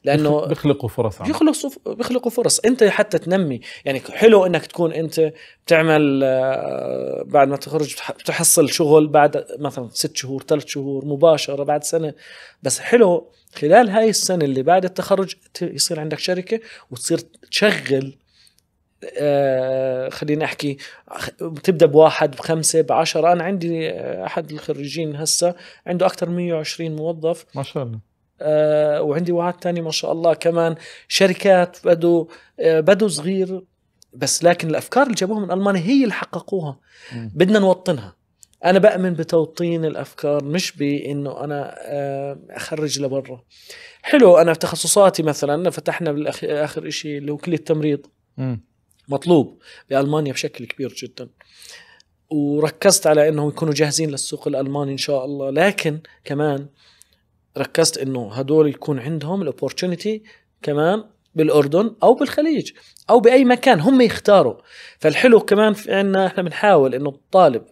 لانه بيخلقوا فرص عم. بيخلقوا بيخلقوا فرص انت حتى تنمي يعني حلو انك تكون انت بتعمل آه، بعد ما تخرج بتحصل شغل بعد مثلا ست شهور ثلاث شهور مباشره بعد سنه بس حلو خلال هاي السنه اللي بعد التخرج يصير عندك شركه وتصير تشغل آه خليني احكي بتبدا بواحد بخمسه بعشرة انا عندي آه، احد الخريجين هسه عنده اكثر من 120 موظف ما شاء الله آه، وعندي واحد تاني ما شاء الله كمان شركات بدو آه، بدو صغير بس لكن الافكار اللي جابوها من المانيا هي اللي حققوها بدنا نوطنها انا بامن بتوطين الافكار مش بانه انا آه، اخرج لبرا حلو انا في تخصصاتي مثلا فتحنا بالاخر اخر شيء اللي هو كليه التمريض مطلوب بالمانيا بشكل كبير جدا وركزت على انهم يكونوا جاهزين للسوق الالماني ان شاء الله لكن كمان ركزت انه هدول يكون عندهم الاوبورتونيتي كمان بالاردن او بالخليج او باي مكان هم يختاروا فالحلو كمان في عندنا احنا بنحاول انه الطالب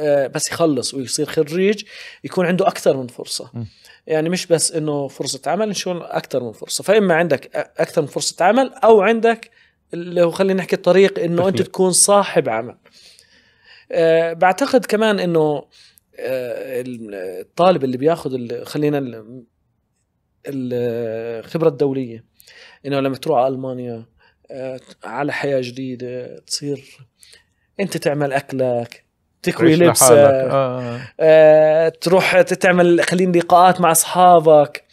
آه، بس يخلص ويصير خريج يكون عنده اكثر من فرصه م. يعني مش بس انه فرصه عمل نشون اكثر من فرصه فاما عندك اكثر من فرصه عمل او عندك اللي هو خلينا نحكي الطريق انه انت تكون صاحب عمل أه بعتقد كمان انه آه، الطالب اللي بياخذ خلينا الخبره الدوليه انه لما تروح على المانيا آه، على حياه جديده تصير انت تعمل اكلك تكوي لبسك آه،, آه. آه. تروح تعمل خلينا لقاءات مع اصحابك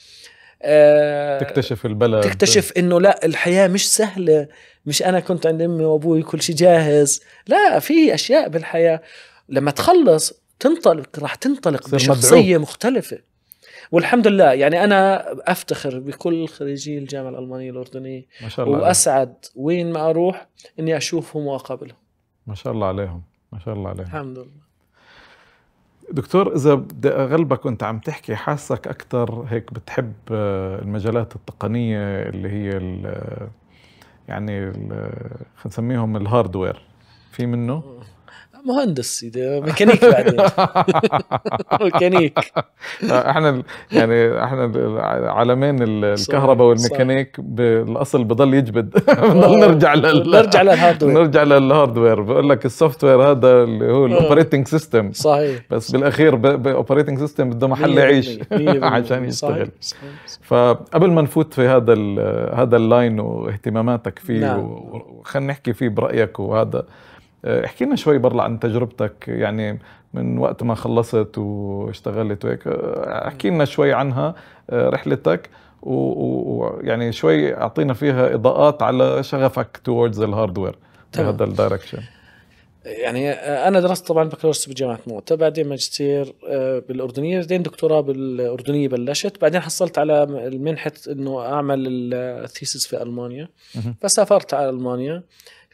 آه تكتشف البلد تكتشف انه لا الحياه مش سهله مش انا كنت عند امي وابوي كل شيء جاهز لا في اشياء بالحياه لما تخلص تنطلق راح تنطلق بشخصيه مدعوب. مختلفه والحمد لله يعني انا افتخر بكل خريجي الجامعه الالمانيه الاردنيه ما شاء الله واسعد عليهم. وين ما اروح اني اشوفهم واقابلهم ما شاء الله عليهم ما شاء الله عليهم الحمد لله دكتور اذا بدي اغلبك وانت عم تحكي حاسك اكثر هيك بتحب آه، المجالات التقنيه اللي هي الـ آه، يعني آه، خلينا نسميهم الهاردوير في منه مهندس ميكانيك بعدين ميكانيك احنا يعني احنا عالمين الكهرباء والميكانيك بالاصل بضل يجبد بضل نرجع لل نرجع للهاردوير نرجع للهاردوير بقول لك السوفت وير هذا اللي هو آه. الاوبريتنج سيستم صحيح بس بالاخير اوبريتنج سيستم بده محل يعيش عشان يشتغل فقبل ما نفوت في هذا هذا اللاين واهتماماتك فيه نعم. وخلينا نحكي فيه برايك وهذا احكي لنا شوي برلا عن تجربتك يعني من وقت ما خلصت واشتغلت وهيك احكي لنا شوي عنها آه، رحلتك ويعني شوي اعطينا فيها اضاءات على شغفك towards الهاردوير بهذا الدايركشن يعني آه، انا درست طبعا بكالوريوس بجامعه موته بعدين ماجستير آه، بالاردنيه بعدين دكتوراه بالاردنيه بلشت بعدين حصلت على المنحه انه اعمل الثيسس في المانيا فسافرت على المانيا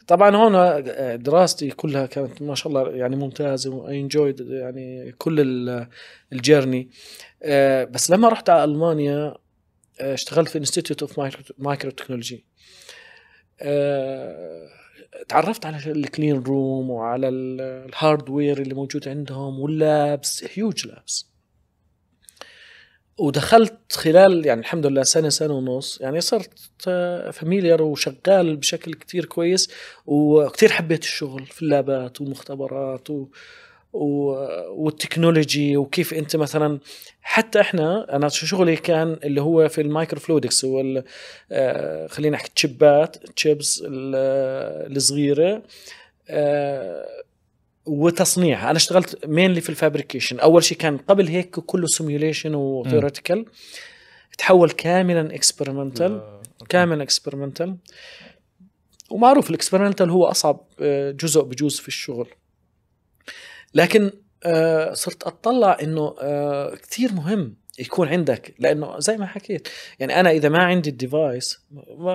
طبعا هون آه، دراستي كلها كانت ما شاء الله يعني ممتازه وانجويد يعني كل آه، الجيرني آه، بس لما رحت على المانيا اشتغلت في انستيتيوت اوف مايكرو تكنولوجي تعرفت على الكلين روم وعلى الهاردوير اللي موجود عندهم واللابس هيوج لابس ودخلت خلال يعني الحمد لله سنه سنه ونص يعني صرت فاميليار وشغال بشكل كتير كويس وكتير حبيت الشغل في اللابات ومختبرات و... و... والتكنولوجي وكيف انت مثلا حتى احنا انا شغلي كان اللي هو في المايكرو فلودكس هو آه خلينا نحكي تشيبات تشيبس الصغيره آه وتصنيعها انا اشتغلت مينلي في الفابريكيشن اول شيء كان قبل هيك كله سيميوليشن وثيوريتيكال تحول كاملا اكسبيرمنتال آه، كاملا اكسبيرمنتال ومعروف الاكسبيرمنتال هو اصعب آه، جزء بجوز في الشغل لكن آه، صرت اطلع انه كثير مهم يكون عندك لانه زي ما حكيت يعني انا اذا ما عندي الديفايس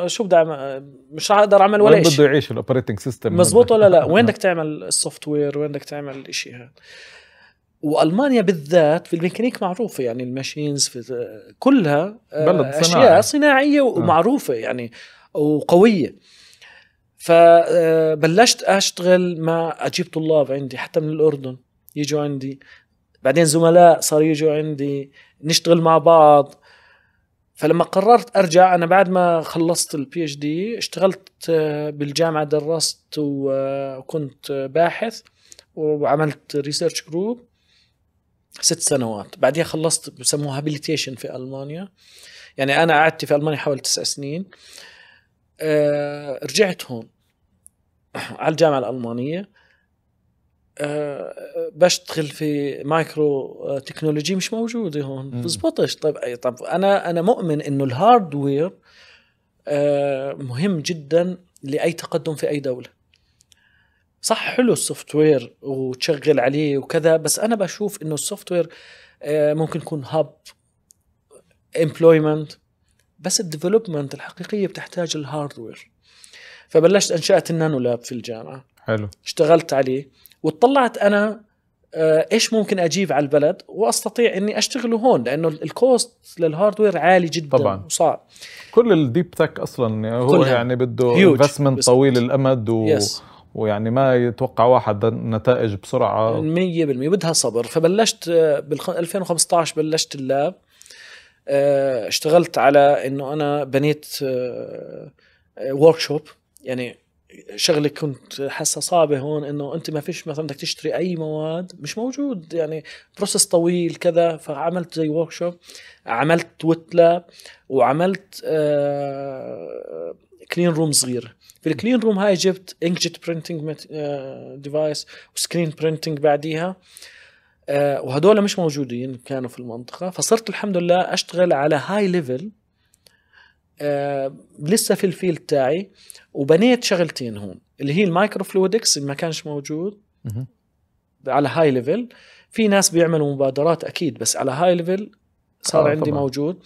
شو بدي اعمل مش اقدر اعمل ولا شيء بده يعيش الاوبريتنج سيستم مزبوط ولا لا وين بدك تعمل السوفت وير وين بدك تعمل الشيء هذا والمانيا بالذات في الميكانيك معروفه يعني الماشينز في كلها آه، بلد صناعي. اشياء صناعيه آه. ومعروفه يعني وقويه فبلشت آه، اشتغل مع اجيب طلاب عندي حتى من الاردن يجوا عندي بعدين زملاء صار يجوا عندي نشتغل مع بعض فلما قررت ارجع انا بعد ما خلصت البي اتش دي اشتغلت آه، بالجامعه درست آه، وكنت آه، باحث وعملت ريسيرش جروب ست سنوات بعدها خلصت بسموها هابيليتيشن في المانيا يعني انا قعدت في المانيا حوالي تسع سنين رجعت هون على الجامعه الالمانيه بشتغل في مايكرو تكنولوجي مش موجوده هون بزبطش طيب طب انا انا مؤمن انه الهاردوير آه، مهم جدا لاي تقدم في اي دوله صح حلو السوفت وير وتشغل عليه وكذا بس انا بشوف انه السوفت وير آه، ممكن يكون هاب امبلويمنت بس الديفلوبمنت الحقيقيه بتحتاج الهاردوير فبلشت انشات النانو لاب في الجامعه حلو اشتغلت عليه وطلعت انا آه، ايش ممكن اجيب على البلد واستطيع اني اشتغله هون لانه الكوست للهاردوير عالي جدا طبعا وصعب كل الديب تك اصلا يعني هو يعني بده انفستمنت طويل الامد و yes. ويعني ما يتوقع واحد نتائج بسرعه 100% بدها صبر فبلشت آه، بال 2015 بلشت اللاب آه، اشتغلت على انه انا بنيت ورك شوب يعني شغله كنت حاسه صعبه هون انه انت ما فيش مثلا بدك تشتري اي مواد مش موجود يعني بروسس طويل كذا فعملت زي ورك شوب عملت لاب وعملت آه كلين روم صغير في الكلين روم هاي جبت انكجت برينتنج ديفايس وسكرين برينتنج بعديها آه وهدول مش موجودين كانوا في المنطقه فصرت الحمد لله اشتغل على هاي ليفل آه، لسه في الفيلد تاعي وبنيت شغلتين هون اللي هي المايكرو فلويدكس اللي ما كانش موجود على هاي ليفل في ناس بيعملوا مبادرات اكيد بس على هاي ليفل صار آه عندي طبعا. موجود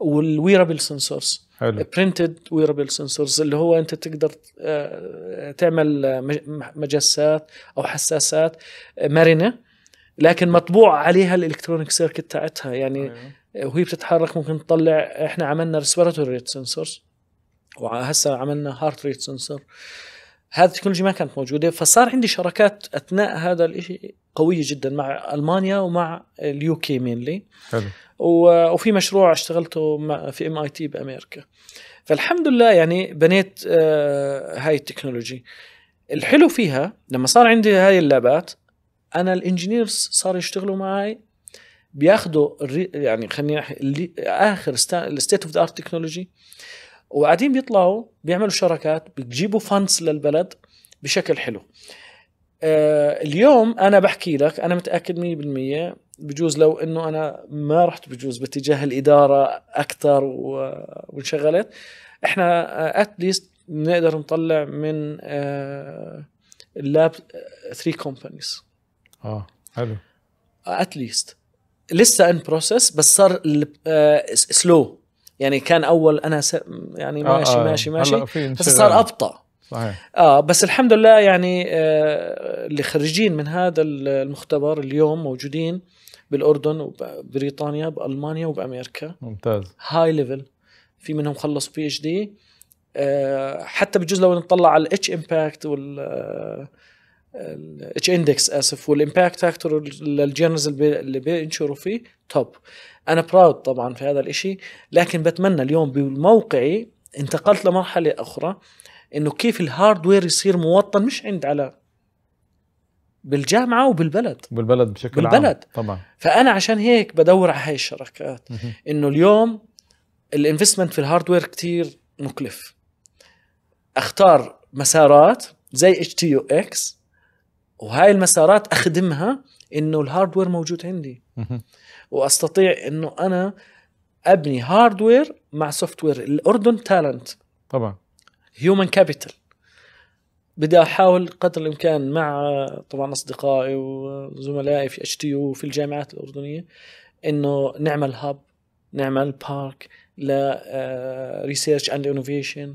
والويرابل سنسورز برنتد ويرابل سنسورز اللي هو انت تقدر آه، تعمل آه، مجسات او حساسات مرنه لكن مطبوع عليها الالكترونيك سيركت تاعتها يعني أيوه. وهي بتتحرك ممكن تطلع احنا عملنا ريسبيراتوري ريت سنسورز وهسه عملنا هارت ريت سنسور هذه التكنولوجيا ما كانت موجوده فصار عندي شراكات اثناء هذا الشيء قويه جدا مع المانيا ومع اليو كي مينلي حلو وفي مشروع اشتغلته في ام اي تي بامريكا فالحمد لله يعني بنيت آه، هاي التكنولوجي الحلو فيها لما صار عندي هاي اللابات انا الانجينيرز صاروا يشتغلوا معي بياخذوا يعني خلينا اخر الستيت اوف ذا ارت تكنولوجي وقاعدين بيطلعوا بيعملوا شراكات بيجيبوا فاندز للبلد بشكل حلو آه اليوم انا بحكي لك انا متاكد 100% بجوز لو انه انا ما رحت بجوز باتجاه الاداره اكثر وانشغلت احنا اتليست بنقدر نطلع من آه، اللاب 3 آه، كومبانيز اه حلو اتليست لسه ان بروسس بس صار سلو آه، يعني كان اول انا س... يعني آه، ماشي آه ماشي ماشي, ماشي بس صار ابطا صحيح اه بس الحمد لله يعني آه اللي خريجين من هذا المختبر اليوم موجودين بالاردن وبريطانيا بالمانيا وبامريكا ممتاز هاي ليفل في منهم خلصوا بي اتش دي حتى بجوز لو نطلع على الاتش امباكت وال آه، الاتش اندكس اسف والامباكت فاكتور للجيرنز اللي بينشروا فيه توب انا براود طبعا في هذا الاشي لكن بتمنى اليوم بموقعي انتقلت لمرحله اخرى انه كيف الهاردوير يصير موطن مش عند على بالجامعه وبالبلد بالبلد بشكل بالبلد. عام طبعا فانا عشان هيك بدور على هاي الشركات انه اليوم الانفستمنت في الهاردوير كتير مكلف اختار مسارات زي اتش تي يو اكس وهاي المسارات اخدمها انه الهاردوير موجود عندي واستطيع انه انا ابني هاردوير مع سوفت وير الاردن تالنت طبعا هيومن كابيتال بدي احاول قدر الامكان مع طبعا اصدقائي وزملائي في اتش تي وفي الجامعات الاردنيه انه نعمل هاب نعمل بارك ل ريسيرش اند انوفيشن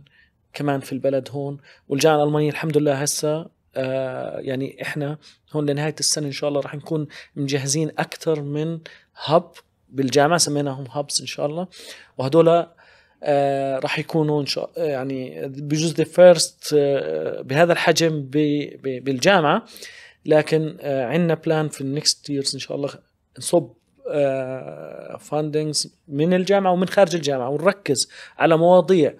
كمان في البلد هون والجامعه الالمانيه الحمد لله هسه آه، يعني احنا هون لنهايه السنه ان شاء الله رح نكون مجهزين اكثر من هب بالجامعه سميناهم هابس ان شاء الله وهدول آه، راح يكونوا ان شاء آه، يعني بجوز ذا فيرست بهذا الحجم بالجامعه لكن عندنا بلان في النكست ييرز ان شاء الله نصب فاندنجز من الجامعه ومن خارج الجامعه ونركز على مواضيع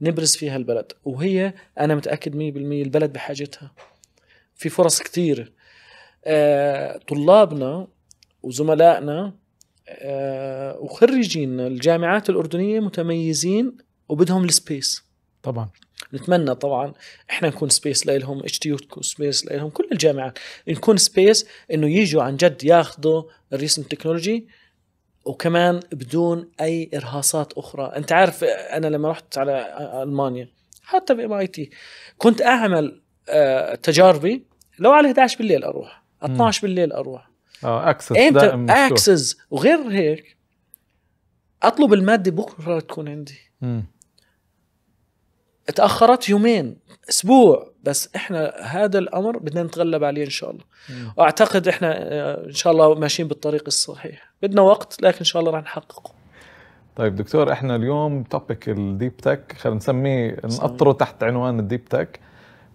نبرز فيها البلد وهي انا متاكد 100% البلد بحاجتها في فرص كثير آه، طلابنا وزملائنا آه، وخريجينا الجامعات الأردنية متميزين وبدهم السبيس طبعا نتمنى طبعا احنا نكون سبيس لهم اتش تي تكون سبيس لهم كل الجامعات نكون سبيس انه يجوا عن جد ياخذوا الريسنت تكنولوجي وكمان بدون اي ارهاصات اخرى انت عارف انا لما رحت على المانيا حتى بام اي تي كنت اعمل آه، تجاربي لو على 11 بالليل اروح 12 بالليل اروح اه اكسس دائم اكسس وغير هيك اطلب الماده بكره تكون عندي م. تاخرت يومين اسبوع بس احنا هذا الامر بدنا نتغلب عليه ان شاء الله مم. واعتقد احنا آه، ان شاء الله ماشيين بالطريق الصحيح بدنا وقت لكن ان شاء الله رح نحققه طيب دكتور احنا اليوم توبيك الديب تك خلينا نسميه نقطره تحت عنوان الديب تك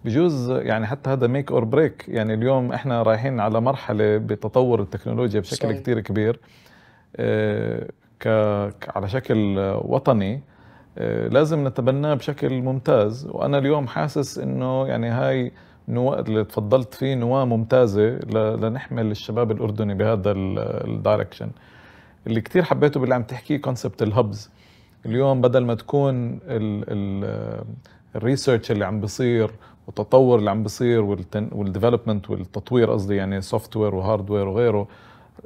بجوز يعني حتى هذا ميك اور بريك يعني اليوم احنا رايحين على مرحله بتطور التكنولوجيا بشكل كثير كبير اه ك على شكل وطني اه لازم نتبناه بشكل ممتاز وانا اليوم حاسس انه يعني هاي نواة اللي تفضلت فيه نواة ممتازة لنحمل الشباب الأردني بهذا الدايركشن اللي كتير حبيته باللي عم تحكيه كونسبت الهبز اليوم بدل ما تكون الريسيرش آه، اللي عم بيصير والتطور اللي عم بيصير والديفلوبمنت والتطوير قصدي يعني سوفت وير وهارد وير وغيره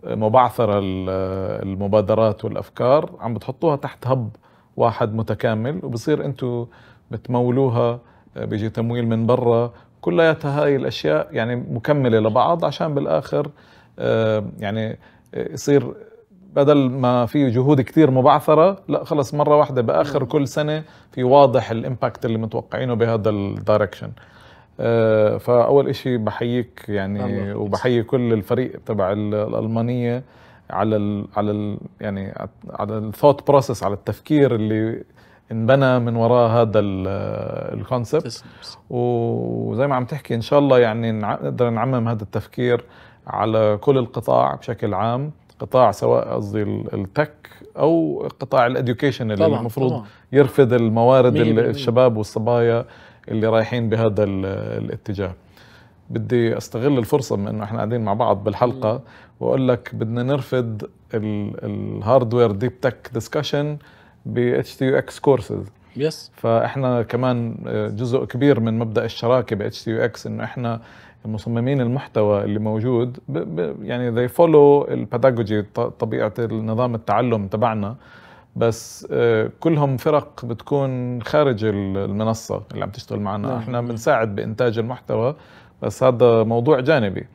مبعثرة المبادرات والأفكار عم بتحطوها تحت هب واحد متكامل وبصير أنتوا بتمولوها بيجي تمويل من برا كلياتها هاي الأشياء يعني مكملة لبعض عشان بالآخر آه، يعني يصير بدل ما في جهود كثير مبعثرة لا خلص مرة واحدة بآخر كل سنة في واضح الإمباكت اللي متوقعينه بهذا الدايركشن آه، فاول إشي بحييك يعني وبحيي كل الفريق تبع الالمانيه على ال على ال يعني على الثوت بروسس على التفكير اللي انبنى من وراء هذا الكونسبت آه، وزي ما عم تحكي ان شاء الله يعني نقدر نعمم هذا التفكير على كل القطاع بشكل عام قطاع سواء قصدي التك او قطاع الاديوكيشن اللي المفروض يرفد الموارد الشباب والصبايا اللي رايحين بهذا الاتجاه بدي استغل الفرصه من انه احنا قاعدين مع بعض بالحلقه واقول لك بدنا نرفض الهاردوير ديب تك ديسكشن ب اتش تي يو اكس كورسز يس فاحنا كمان جزء كبير من مبدا الشراكه ب اتش تي يو اكس انه احنا مصممين المحتوى اللي موجود يعني زي فولو الباداجوجي طبيعه النظام التعلم تبعنا بس آه، كلهم فرق بتكون خارج المنصه اللي عم تشتغل معنا نعم. احنا بنساعد بانتاج المحتوى بس هذا موضوع جانبي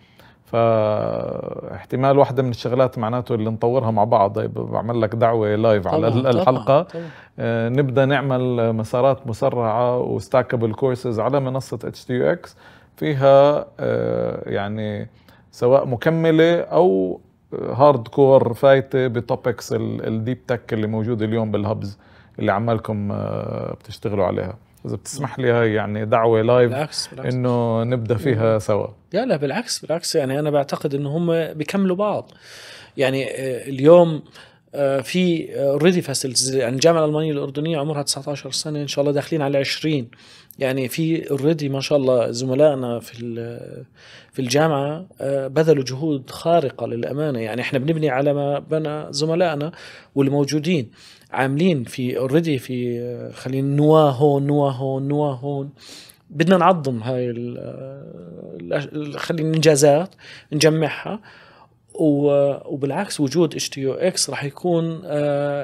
فاحتمال واحدة من الشغلات معناته اللي نطورها مع بعض طيب، بعمل لك دعوة لايف طبعًا على الحلقة طبعًا طبعًا. آه، نبدأ نعمل مسارات مسرعة وستاكبل كورسز على منصة اتش تي يو اكس فيها آه، يعني سواء مكملة أو هارد كور فايته بتوبكس الديب تك اللي موجوده اليوم بالهبز اللي عمالكم آه، بتشتغلوا عليها اذا بتسمح لي هاي يعني دعوه لايف بالعكس بالعكس. انه نبدا فيها سوا لا لا بالعكس بالعكس يعني انا بعتقد انه هم بيكملوا بعض يعني آه، اليوم آه، في اوريدي فاسيلتيز يعني الجامعه الالمانيه الاردنيه عمرها 19 سنه ان شاء الله داخلين على 20 يعني في اوريدي ما شاء الله زملائنا في في الجامعه آه، بذلوا جهود خارقه للامانه يعني احنا بنبني على ما بنى زملائنا والموجودين عاملين في اوريدي في آه، خلينا نواه هون نواه هون نواه هون بدنا نعظم هاي آه، خلينا الانجازات نجمعها وبالعكس وجود اتش تي يو اكس راح يكون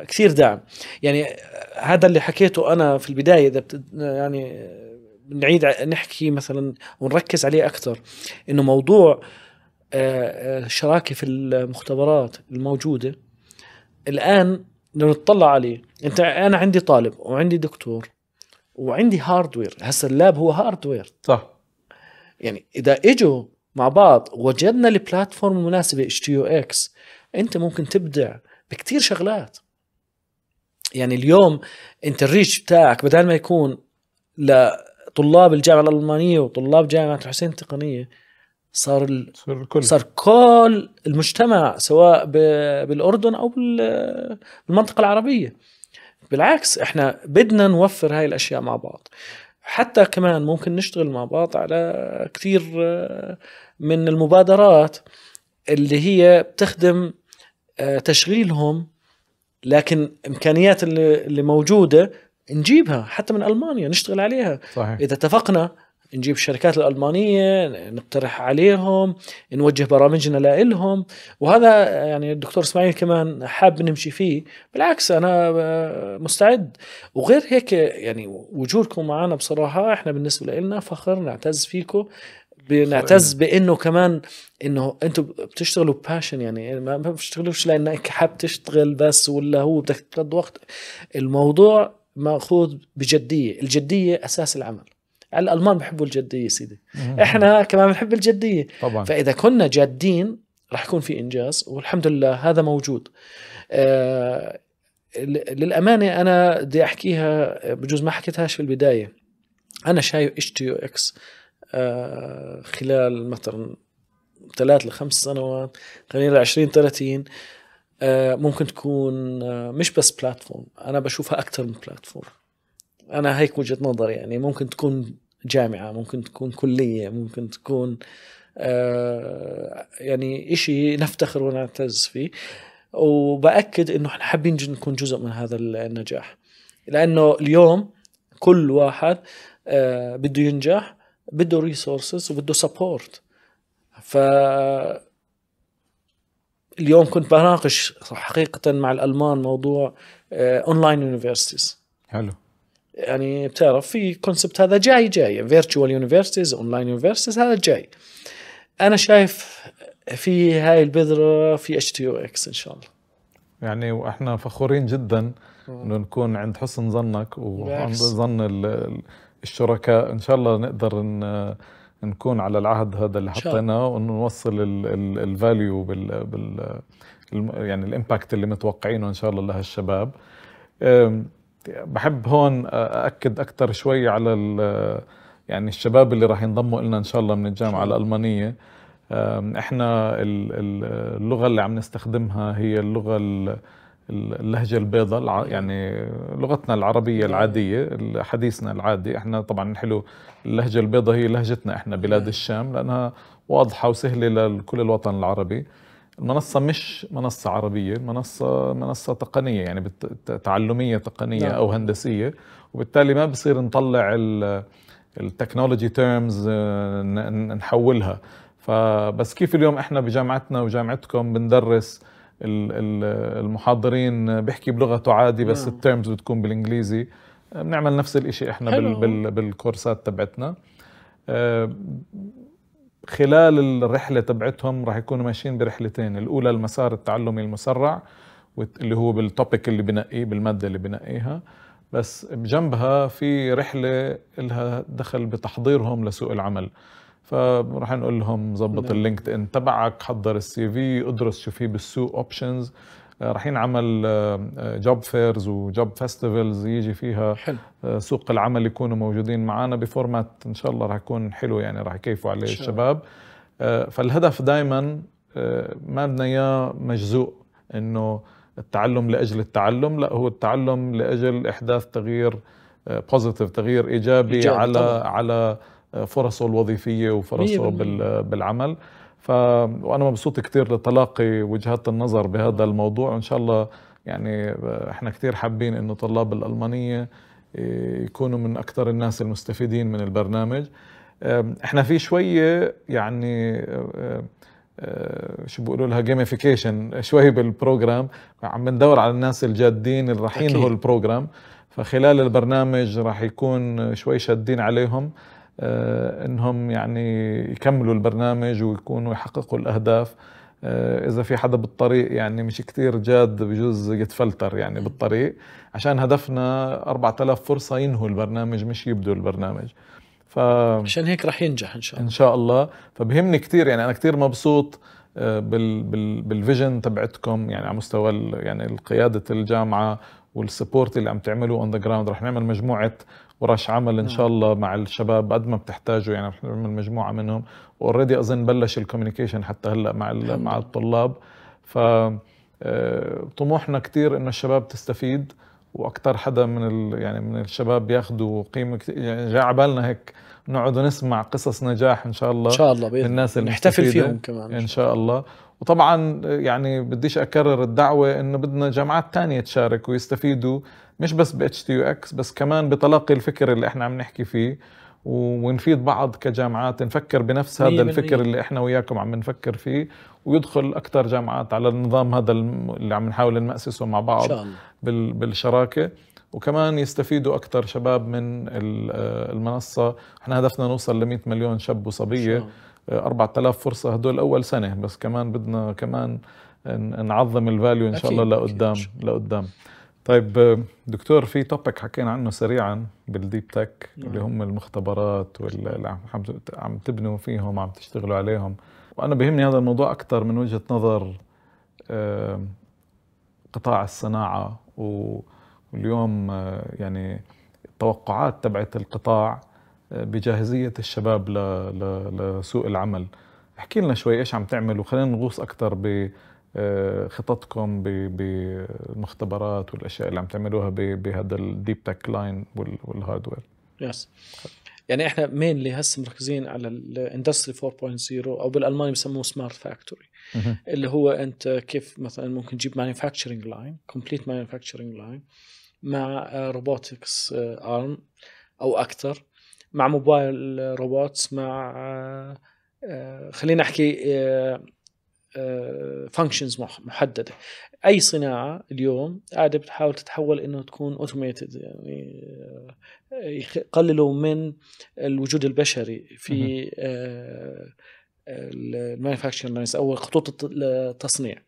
كثير دعم يعني هذا اللي حكيته انا في البدايه اذا يعني نعيد نحكي مثلا ونركز عليه اكثر انه موضوع الشراكه آه، آه، في المختبرات الموجوده الان لو نطلع عليه انت انا عندي طالب وعندي دكتور وعندي هاردوير هسا اللاب هو هاردوير صح يعني اذا اجوا مع بعض وجدنا البلاتفورم المناسبه اتش تي يو اكس انت ممكن تبدع بكتير شغلات يعني اليوم انت الريتش بتاعك بدل ما يكون ل طلاب الجامعه الالمانيه وطلاب جامعه الحسين التقنيه صار ال... صار الكل صار كل المجتمع سواء ب... بالاردن او بال... بالمنطقه العربيه بالعكس احنا بدنا نوفر هاي الاشياء مع بعض حتى كمان ممكن نشتغل مع بعض على كثير آه، من المبادرات اللي هي بتخدم آه، تشغيلهم لكن امكانيات اللي موجوده نجيبها حتى من المانيا نشتغل عليها صحيح. اذا اتفقنا نجيب الشركات الألمانية نقترح عليهم نوجه برامجنا لهم وهذا يعني الدكتور اسماعيل كمان حاب نمشي فيه بالعكس أنا آه، مستعد وغير هيك يعني وجودكم معنا بصراحة احنا بالنسبة لنا فخر نعتز فيكم بنعتز بانه كمان انه انتم بتشتغلوا باشن يعني ما بتشتغلوش لانك حاب تشتغل بس ولا هو بدك تقضي وقت الموضوع ماخوذ بجديه، الجديه اساس العمل. الالمان بحبوا الجديه سيدي، احنا كمان بنحب الجديه. طبعا فاذا كنا جادين رح يكون في انجاز والحمد لله هذا موجود. آه للامانه انا بدي احكيها بجوز ما حكيتهاش في البدايه. انا شايف اتش تي اكس آه، خلال مثلا ثلاث لخمس سنوات خلينا 20 30 آه، ممكن تكون آه، مش بس بلاتفورم انا بشوفها اكثر من بلاتفورم انا هيك وجهه نظري يعني ممكن تكون جامعه ممكن تكون كليه ممكن تكون آه، يعني شيء نفتخر ونعتز فيه وبأكد إنه إحنا حابين نكون جزء من هذا النجاح لأنه اليوم كل واحد بده ينجح بده ريسورسز وبده سبورت ف اليوم كنت بناقش حقيقه مع الالمان موضوع اونلاين آه، يونيفرسيتيز حلو يعني بتعرف في كونسبت هذا جاي جاي فيرتشوال يونيفرسيتيز اونلاين يونيفرسيتيز هذا جاي انا شايف في هاي البذره في اتش تي اكس ان شاء الله يعني واحنا فخورين جدا انه نكون عند حسن ظنك وعند ظن الشركاء ان شاء الله نقدر نكون على العهد هذا اللي حطيناه وانه نوصل الفاليو بال, بال يعني الامباكت اللي متوقعينه ان شاء الله لهالشباب بحب هون اكد اكثر شوي على يعني الشباب اللي راح ينضموا لنا ان شاء الله من الجامعه الالمانيه احنا اللغه اللي عم نستخدمها هي اللغه اللهجة البيضاء يعني لغتنا العربية العادية حديثنا العادي احنا طبعا حلو اللهجة البيضاء هي لهجتنا احنا بلاد الشام لأنها واضحة وسهلة لكل الوطن العربي المنصة مش منصة عربية المنصة منصة تقنية يعني تعلمية تقنية لا. نعم. أو هندسية وبالتالي ما بصير نطلع التكنولوجي آه، تيرمز نحولها فبس كيف اليوم احنا بجامعتنا وجامعتكم بندرس المحاضرين بيحكي بلغته عادي بس نعم. التيرمز بتكون بالانجليزي بنعمل نفس الشيء احنا بال بال بالكورسات تبعتنا آه، خلال الرحله تبعتهم راح يكونوا ماشيين برحلتين الاولى المسار التعلمي المسرع اللي هو بالتوبيك اللي بنقيه بالماده اللي بنقيها بس بجنبها في رحله لها دخل بتحضيرهم لسوق العمل فراح نقول لهم ظبط نعم. اللينكد ان تبعك حضر السي في ادرس شو في بالسوق اوبشنز آه، رح ينعمل جوب فيرز وجوب فيستيفالز يجي فيها حلو. آه، سوق العمل يكونوا موجودين معنا بفورمات ان شاء الله رح يكون حلو يعني رح يكيفوا عليه الشباب آه، فالهدف دائما ما بدنا اياه مجزوء انه التعلم لاجل التعلم لا هو التعلم لاجل احداث تغيير بوزيتيف تغيير ايجابي, إيجابي على طبعا. على فرصه الوظيفيه وفرصه بالعمل ف وانا مبسوط كثير لتلاقي وجهات النظر بهذا الموضوع وان شاء الله يعني آه، احنا كثير حابين انه طلاب الالمانيه آه، يكونوا من اكثر الناس المستفيدين من البرنامج آه، احنا في شويه يعني شو بيقولوا لها جيميفيكيشن شوي بالبروجرام عم بندور على الناس الجادين اللي راح ينهوا البروجرام فخلال البرنامج راح يكون شوي شادين عليهم آه، انهم يعني يكملوا البرنامج ويكونوا يحققوا الاهداف آه، اذا في حدا بالطريق يعني مش كتير جاد بجوز يتفلتر يعني بالطريق عشان هدفنا 4000 فرصه ينهوا البرنامج مش يبدوا البرنامج ف عشان هيك رح ينجح ان شاء الله ان شاء الله فبهمني كثير يعني انا كثير مبسوط آه، بال بال بالفيجن تبعتكم يعني على مستوى يعني قياده الجامعه والسبورت اللي عم تعملوه اون ذا جراوند رح نعمل مجموعه ورش عمل ان نعم. شاء الله مع الشباب قد ما بتحتاجوا يعني رح نعمل مجموعه منهم اوريدي اظن بلش الكوميونيكيشن حتى هلا مع مع الطلاب ف آه، طموحنا كثير انه الشباب تستفيد واكثر حدا من ال يعني من الشباب بياخذوا قيمه كتير يعني جاء على بالنا هيك نقعد نسمع قصص نجاح ان شاء الله ان شاء الله باذن الناس نحتفل فيهم كمان ان شاء الله وطبعا يعني بديش اكرر الدعوه انه بدنا جامعات تانية تشارك ويستفيدوا مش بس ب اتش تي اكس بس كمان بتلاقي الفكر اللي احنا عم نحكي فيه ونفيد بعض كجامعات نفكر بنفس هذا الفكر اللي احنا وياكم عم نفكر فيه ويدخل اكثر جامعات على النظام هذا اللي عم نحاول نمأسسه مع بعض إن شاء الله. بالشراكه وكمان يستفيدوا اكثر شباب من المنصه احنا هدفنا نوصل ل 100 مليون شاب وصبيه 4000 آه، فرصه هدول اول سنه بس كمان بدنا كمان نعظم الفاليو ان شاء الله لقدام لقدام طيب دكتور في توبيك حكينا عنه سريعا بالديب تك نعم. اللي هم المختبرات واللي عم تبنوا فيهم عم تشتغلوا عليهم وانا بهمني هذا الموضوع اكثر من وجهه نظر قطاع الصناعه واليوم آه، يعني التوقعات تبعت القطاع آه، بجاهزيه الشباب لسوق العمل احكي لنا شوي ايش عم تعمل وخلينا نغوص اكثر آه، خططكم بالمختبرات والاشياء اللي عم تعملوها بهذا الديب تك لاين والهاردوير يس يعني احنا مين اللي هسه مركزين على الاندستري 4.0 او بالالماني بسموه سمارت فاكتوري اللي هو انت كيف مثلا ممكن تجيب مانيفاكتشرنج لاين كومبليت مانيفاكتشرنج لاين مع روبوتكس آه، ارم آه، او اكثر مع موبايل روبوتس مع خلينا احكي فانكشنز آه، محدده اي صناعه اليوم قاعده بتحاول تتحول انه تكون اوتوميتد يعني آه، يقللوا من الوجود البشري في آه، لاينز او خطوط التصنيع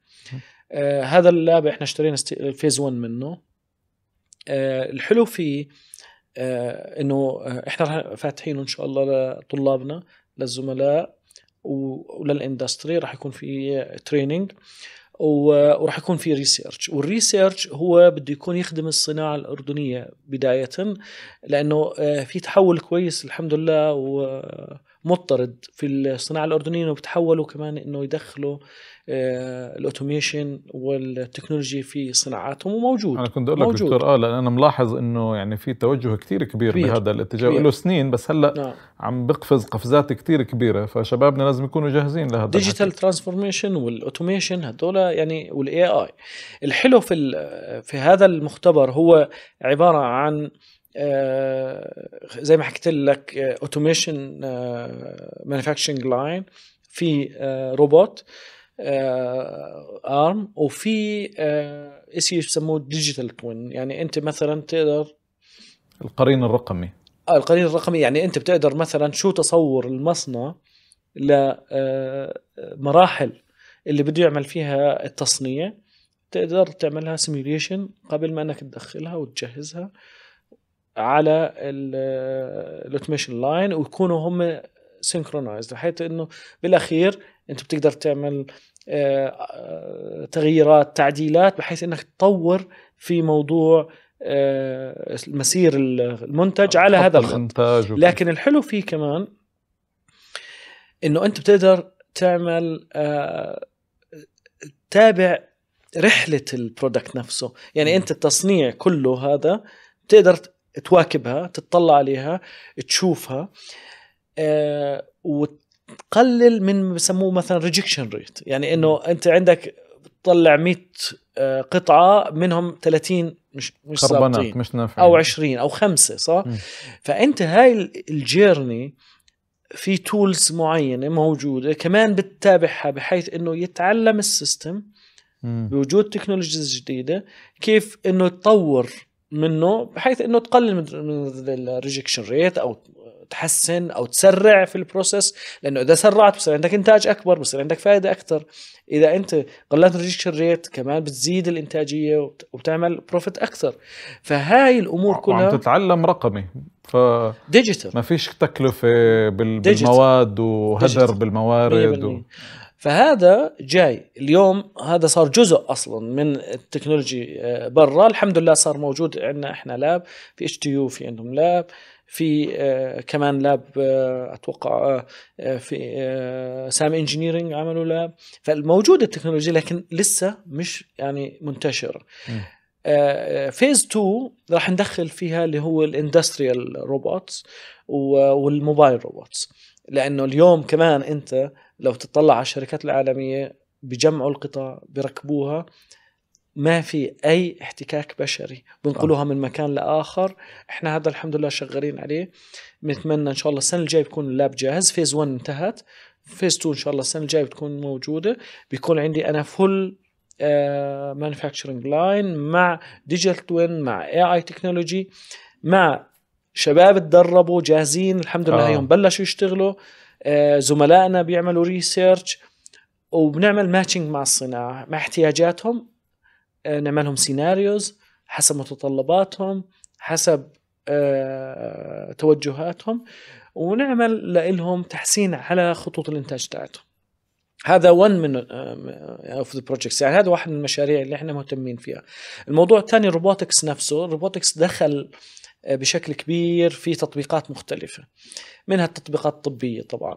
آه هذا اللاب احنا اشترينا الفيز 1 منه آه الحلو فيه آه انه احنا فاتحينه ان شاء الله لطلابنا للزملاء وللاندستري راح يكون في تريننج وراح يكون في ريسيرش والريسيرش هو بده يكون يخدم الصناعة الأردنية بداية لأنه آه، في تحول كويس الحمد لله مضطرد في الصناعه الاردنيه وبتحولوا كمان انه يدخلوا آه، الاوتوميشن والتكنولوجي في صناعاتهم وموجود انا كنت اقول لك دكتور اه لان انا ملاحظ انه يعني في توجه كثير كبير, كبير بهذا الاتجاه له سنين بس هلا نعم. عم بقفز قفزات كثير كبيره فشبابنا لازم يكونوا جاهزين لهذا ديجيتال ترانسفورميشن والاوتوميشن هدول يعني والاي اي الحلو في في هذا المختبر هو عباره عن آه، زي ما حكيت لك اوتوميشن مانيفاكتشرنج لاين في روبوت آه، ارم آه، وفي شيء يسموه ديجيتال توين يعني انت مثلا تقدر القرين الرقمي القرين الرقمي يعني انت بتقدر مثلا شو تصور المصنع لمراحل اللي بده يعمل فيها التصنيع تقدر تعملها سيميوليشن قبل ما انك تدخلها وتجهزها على الاوتوميشن لاين ويكونوا هم سنكرونايزد بحيث انه بالاخير انت بتقدر تعمل آه، آه، تغييرات تعديلات بحيث انك تطور في موضوع آه، مسير المنتج على هذا الخط لكن الحلو فيه كمان انه انت بتقدر تعمل تابع رحله البرودكت نفسه يعني انت التصنيع كله هذا بتقدر تواكبها تطلع عليها تشوفها آه، وتقلل من بسموه مثلا ريجكشن ريت يعني انه انت عندك تطلع 100 آه، قطعه منهم 30 مش مش ظابطين مش نافعين او 20 او خمسه صح م. فانت هاي الجيرني في تولز معينه موجوده كمان بتتابعها بحيث انه يتعلم السيستم بوجود تكنولوجيز جديده كيف انه يطور منه بحيث انه تقلل من الريجكشن ريت او تحسن او تسرع في البروسيس لانه اذا سرعت بصير عندك انتاج اكبر بصير عندك فائده اكثر اذا انت قللت الريجكشن ريت كمان بتزيد الانتاجيه وبتعمل بروفيت اكثر فهاي الامور كلها وعم تتعلم رقمي ف ديجيتال ما فيش تكلفه بالمواد وهدر بالموارد و... فهذا جاي اليوم هذا صار جزء اصلا من التكنولوجي آه، برا الحمد لله صار موجود عندنا احنا لاب في اتش تي يو في عندهم لاب في آه، كمان لاب آه، اتوقع في سام انجينيرنج عملوا لاب فالموجوده التكنولوجيا لكن لسه مش يعني منتشر فيز 2 راح ندخل فيها اللي هو الاندستريال روبوتس والموبايل روبوتس لانه اليوم كمان انت لو تطلع على الشركات العالميه بجمعوا القطع بركبوها ما في اي احتكاك بشري بنقلوها من مكان لاخر احنا هذا الحمد لله شغالين عليه بنتمنى ان شاء الله السنه الجايه بيكون اللاب جاهز فيز 1 انتهت فيز 2 ان شاء الله السنه الجايه بتكون موجوده بيكون عندي انا فل مانيفاكتشرنج لاين مع ديجيتال توين مع اي اي تكنولوجي مع شباب تدربوا جاهزين الحمد لله آه. هيهم بلشوا يشتغلوا آه زملائنا بيعملوا ريسيرش وبنعمل ماتشنج مع الصناعه مع احتياجاتهم آه نعملهم سيناريوز حسب متطلباتهم حسب آه توجهاتهم ونعمل لهم تحسين على خطوط الانتاج تاعتهم هذا ون من اوف ذا بروجكتس يعني هذا واحد من المشاريع اللي احنا مهتمين فيها الموضوع الثاني الروبوتكس نفسه الروبوتكس دخل آه بشكل كبير في تطبيقات مختلفة منها التطبيقات الطبية طبعا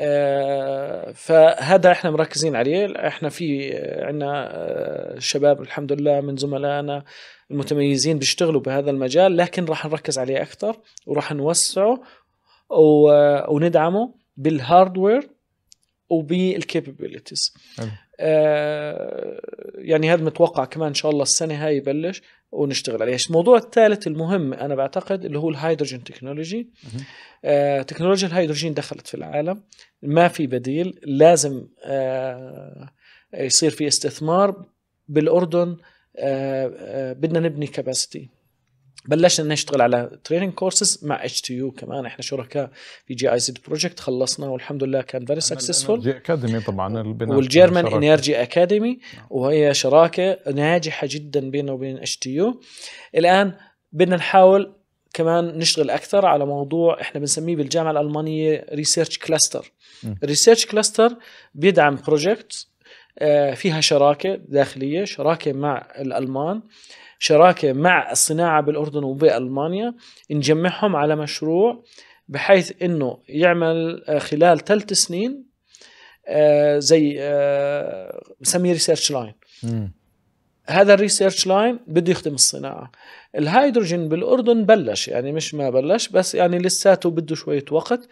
آه، فهذا احنا مركزين عليه احنا في عندنا آه، شباب الحمد لله من زملائنا المتميزين بيشتغلوا بهذا المجال لكن راح نركز عليه اكثر وراح نوسعه وندعمه بالهاردوير وبالكابابيلتيز آه، يعني هذا متوقع كمان ان شاء الله السنه هاي يبلش ونشتغل عليها الموضوع الثالث المهم انا بعتقد اللي هو الهيدروجين تكنولوجي آه، تكنولوجيا الهيدروجين دخلت في العالم ما في بديل لازم آه، يصير في استثمار بالاردن آه،, آه، بدنا نبني كباستي بلشنا نشتغل على تريننج كورسز مع اتش تي يو كمان احنا شركاء في جي اي زد بروجكت خلصنا والحمد لله كان فيري سكسسفول جي اكاديمي طبعا والجيرمان انرجي اكاديمي وهي شراكه ناجحه جدا بيننا وبين اتش تي يو الان بدنا نحاول كمان نشتغل اكثر على موضوع احنا بنسميه بالجامعه الالمانيه ريسيرش كلاستر ريسيرش كلاستر بيدعم بروجكت آه، فيها شراكه داخليه شراكه مع الالمان شراكه مع الصناعه بالاردن وبالمانيا نجمعهم على مشروع بحيث انه يعمل آه، خلال ثلاث سنين آه، زي بسميه ريسيرش لاين هذا الريسيرش لاين بده يخدم الصناعه الهيدروجين بالاردن بلش يعني مش ما بلش بس يعني لساته بده شويه وقت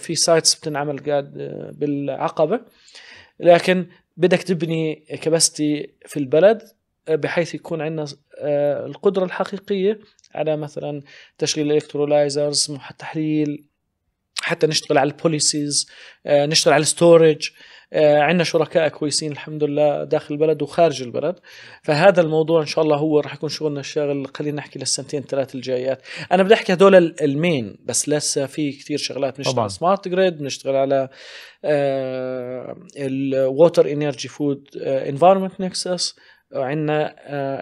في سايتس بتنعمل قاد بالعقبه لكن بدك تبني كبستي في البلد آه، بحيث يكون عندنا آه، القدره الحقيقيه على مثلا تشغيل الالكترولايزرز تحليل حتى نشتغل على البوليسيز آه، نشتغل على الستورج آه، عندنا شركاء كويسين الحمد لله داخل البلد وخارج البلد فهذا الموضوع ان شاء الله هو راح يكون شغلنا الشاغل خلينا نحكي للسنتين ثلاث الجايات انا بدي احكي هدول المين بس لسه في كثير شغلات بنشتغل على سمارت جريد بنشتغل على الووتر انرجي فود انفايرمنت نكسس عندنا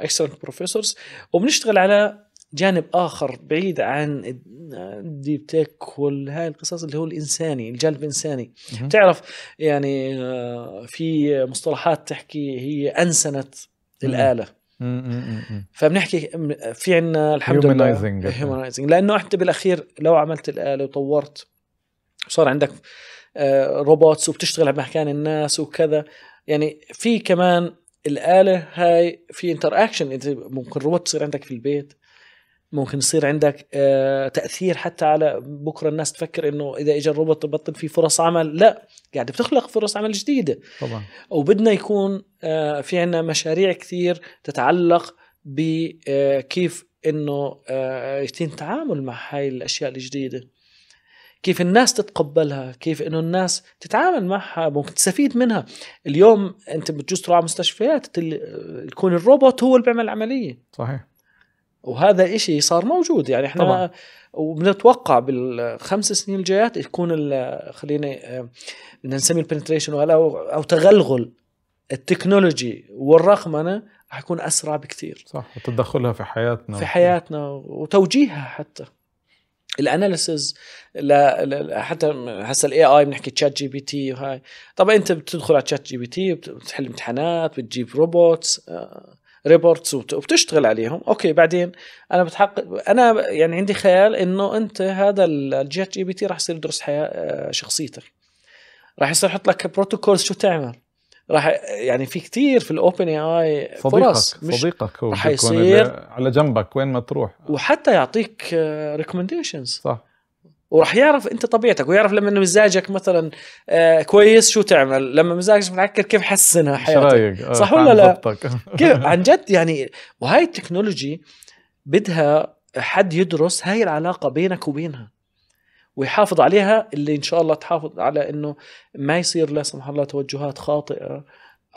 اكسلنت آه، بروفيسورز وبنشتغل على جانب اخر بعيد عن الديب تك والهاي القصص اللي هو الانساني الجانب الانساني بتعرف يعني آه، في مصطلحات تحكي هي انسنه الاله فبنحكي في عنا الحمد لله هيومنايزنج لانه انت بالاخير لو عملت الاله وطورت وصار عندك آه، روبوتس وبتشتغل على الناس وكذا يعني في كمان الاله هاي في انتر اكشن انت ممكن روبوت تصير عندك في البيت ممكن يصير عندك آه، تاثير حتى على بكره الناس تفكر انه اذا اجى الروبوت بطل في فرص عمل لا قاعده بتخلق فرص عمل جديده طبعا وبدنا يكون آه، في عندنا مشاريع كثير تتعلق بكيف آه، انه يتم التعامل مع هاي الاشياء الجديده كيف الناس تتقبلها كيف انه الناس تتعامل معها ممكن تستفيد منها اليوم انت بتجوز تروح على مستشفيات تل... يكون الروبوت هو اللي بيعمل العمليه صحيح وهذا إشي صار موجود يعني احنا طبعا. وبنتوقع بالخمس سنين الجايات يكون خلينا آه، بدنا نسمي البنتريشن او او تغلغل التكنولوجي والرقمنه رح يكون اسرع بكثير صح وتدخلها في حياتنا في حياتنا وتوجيهها حتى الاناليسز حتى هسه الاي اي بنحكي تشات جي بي تي وهاي طبعا انت بتدخل على تشات جي بي تي بتحل امتحانات بتجيب روبوتس ريبورتس وبتشتغل عليهم اوكي بعدين انا بتحقق انا يعني عندي خيال انه انت هذا الجي جي بي تي راح يصير يدرس حياه آه، شخصيتك راح يصير يحط لك بروتوكولز شو تعمل راح يعني في كثير في الاوبن اي اي فرص صديقك صديقك على جنبك وين ما تروح وحتى يعطيك ريكومنديشنز آه، صح وراح يعرف انت طبيعتك ويعرف لما مزاجك مثلا آه، كويس شو تعمل لما مزاجك متعكر كيف حسنها حياتك آه، صح ولا لا كيف عن جد يعني وهاي التكنولوجي بدها حد يدرس هاي العلاقه بينك وبينها ويحافظ عليها اللي ان شاء الله تحافظ على انه ما يصير لا سمح الله توجهات خاطئه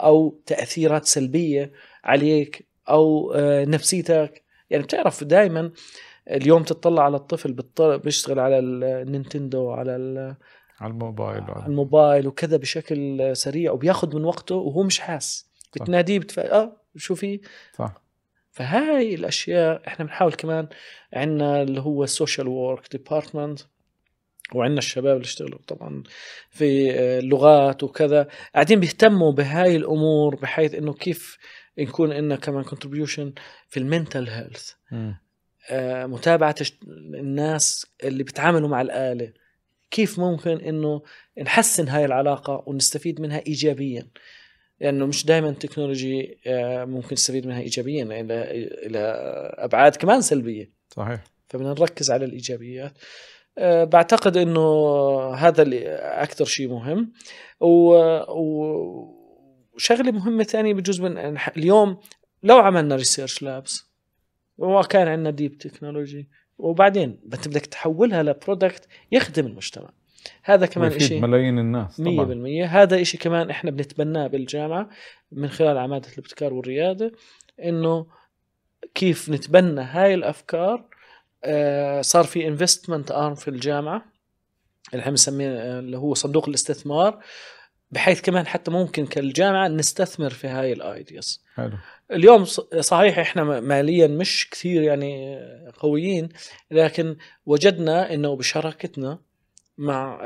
او تاثيرات سلبيه عليك او آه، نفسيتك يعني بتعرف دائما اليوم تطلع على الطفل بيشتغل على النينتندو على على الموبايل على الموبايل وكذا بشكل سريع وبياخذ من وقته وهو مش حاس بتناديه بتف... اه شو في صح فهاي الاشياء احنا بنحاول كمان عندنا اللي هو السوشيال ورك ديبارتمنت وعندنا الشباب اللي اشتغلوا طبعا في آه، اللغات وكذا قاعدين بيهتموا بهاي الامور بحيث انه كيف نكون إن لنا كمان كونتريبيوشن في المنتل هيلث آه، متابعه الناس اللي بتعاملوا مع الاله كيف ممكن انه نحسن هاي العلاقه ونستفيد منها ايجابيا لانه يعني مش دائما التكنولوجي آه، ممكن نستفيد منها ايجابيا الى الى ابعاد كمان سلبيه صحيح فبدنا نركز على الايجابيات آه، بعتقد انه هذا اللي اكثر شيء مهم وشغله مهمه ثانيه بجوز من اليوم لو عملنا ريسيرش لابس وكان عندنا ديب تكنولوجي وبعدين انت بدك تحولها لبرودكت يخدم المجتمع هذا كمان شيء ملايين الناس 100% طبعا. هذا شيء كمان احنا بنتبناه بالجامعه من خلال عماده الابتكار والرياده انه كيف نتبنى هاي الافكار آه، صار في انفستمنت ارم في الجامعه اللي احنا بنسميه آه، اللي هو صندوق الاستثمار بحيث كمان حتى ممكن كالجامعه نستثمر في هاي الايدياز حلو اليوم صحيح احنا ماليا مش كثير يعني قويين لكن وجدنا انه بشراكتنا مع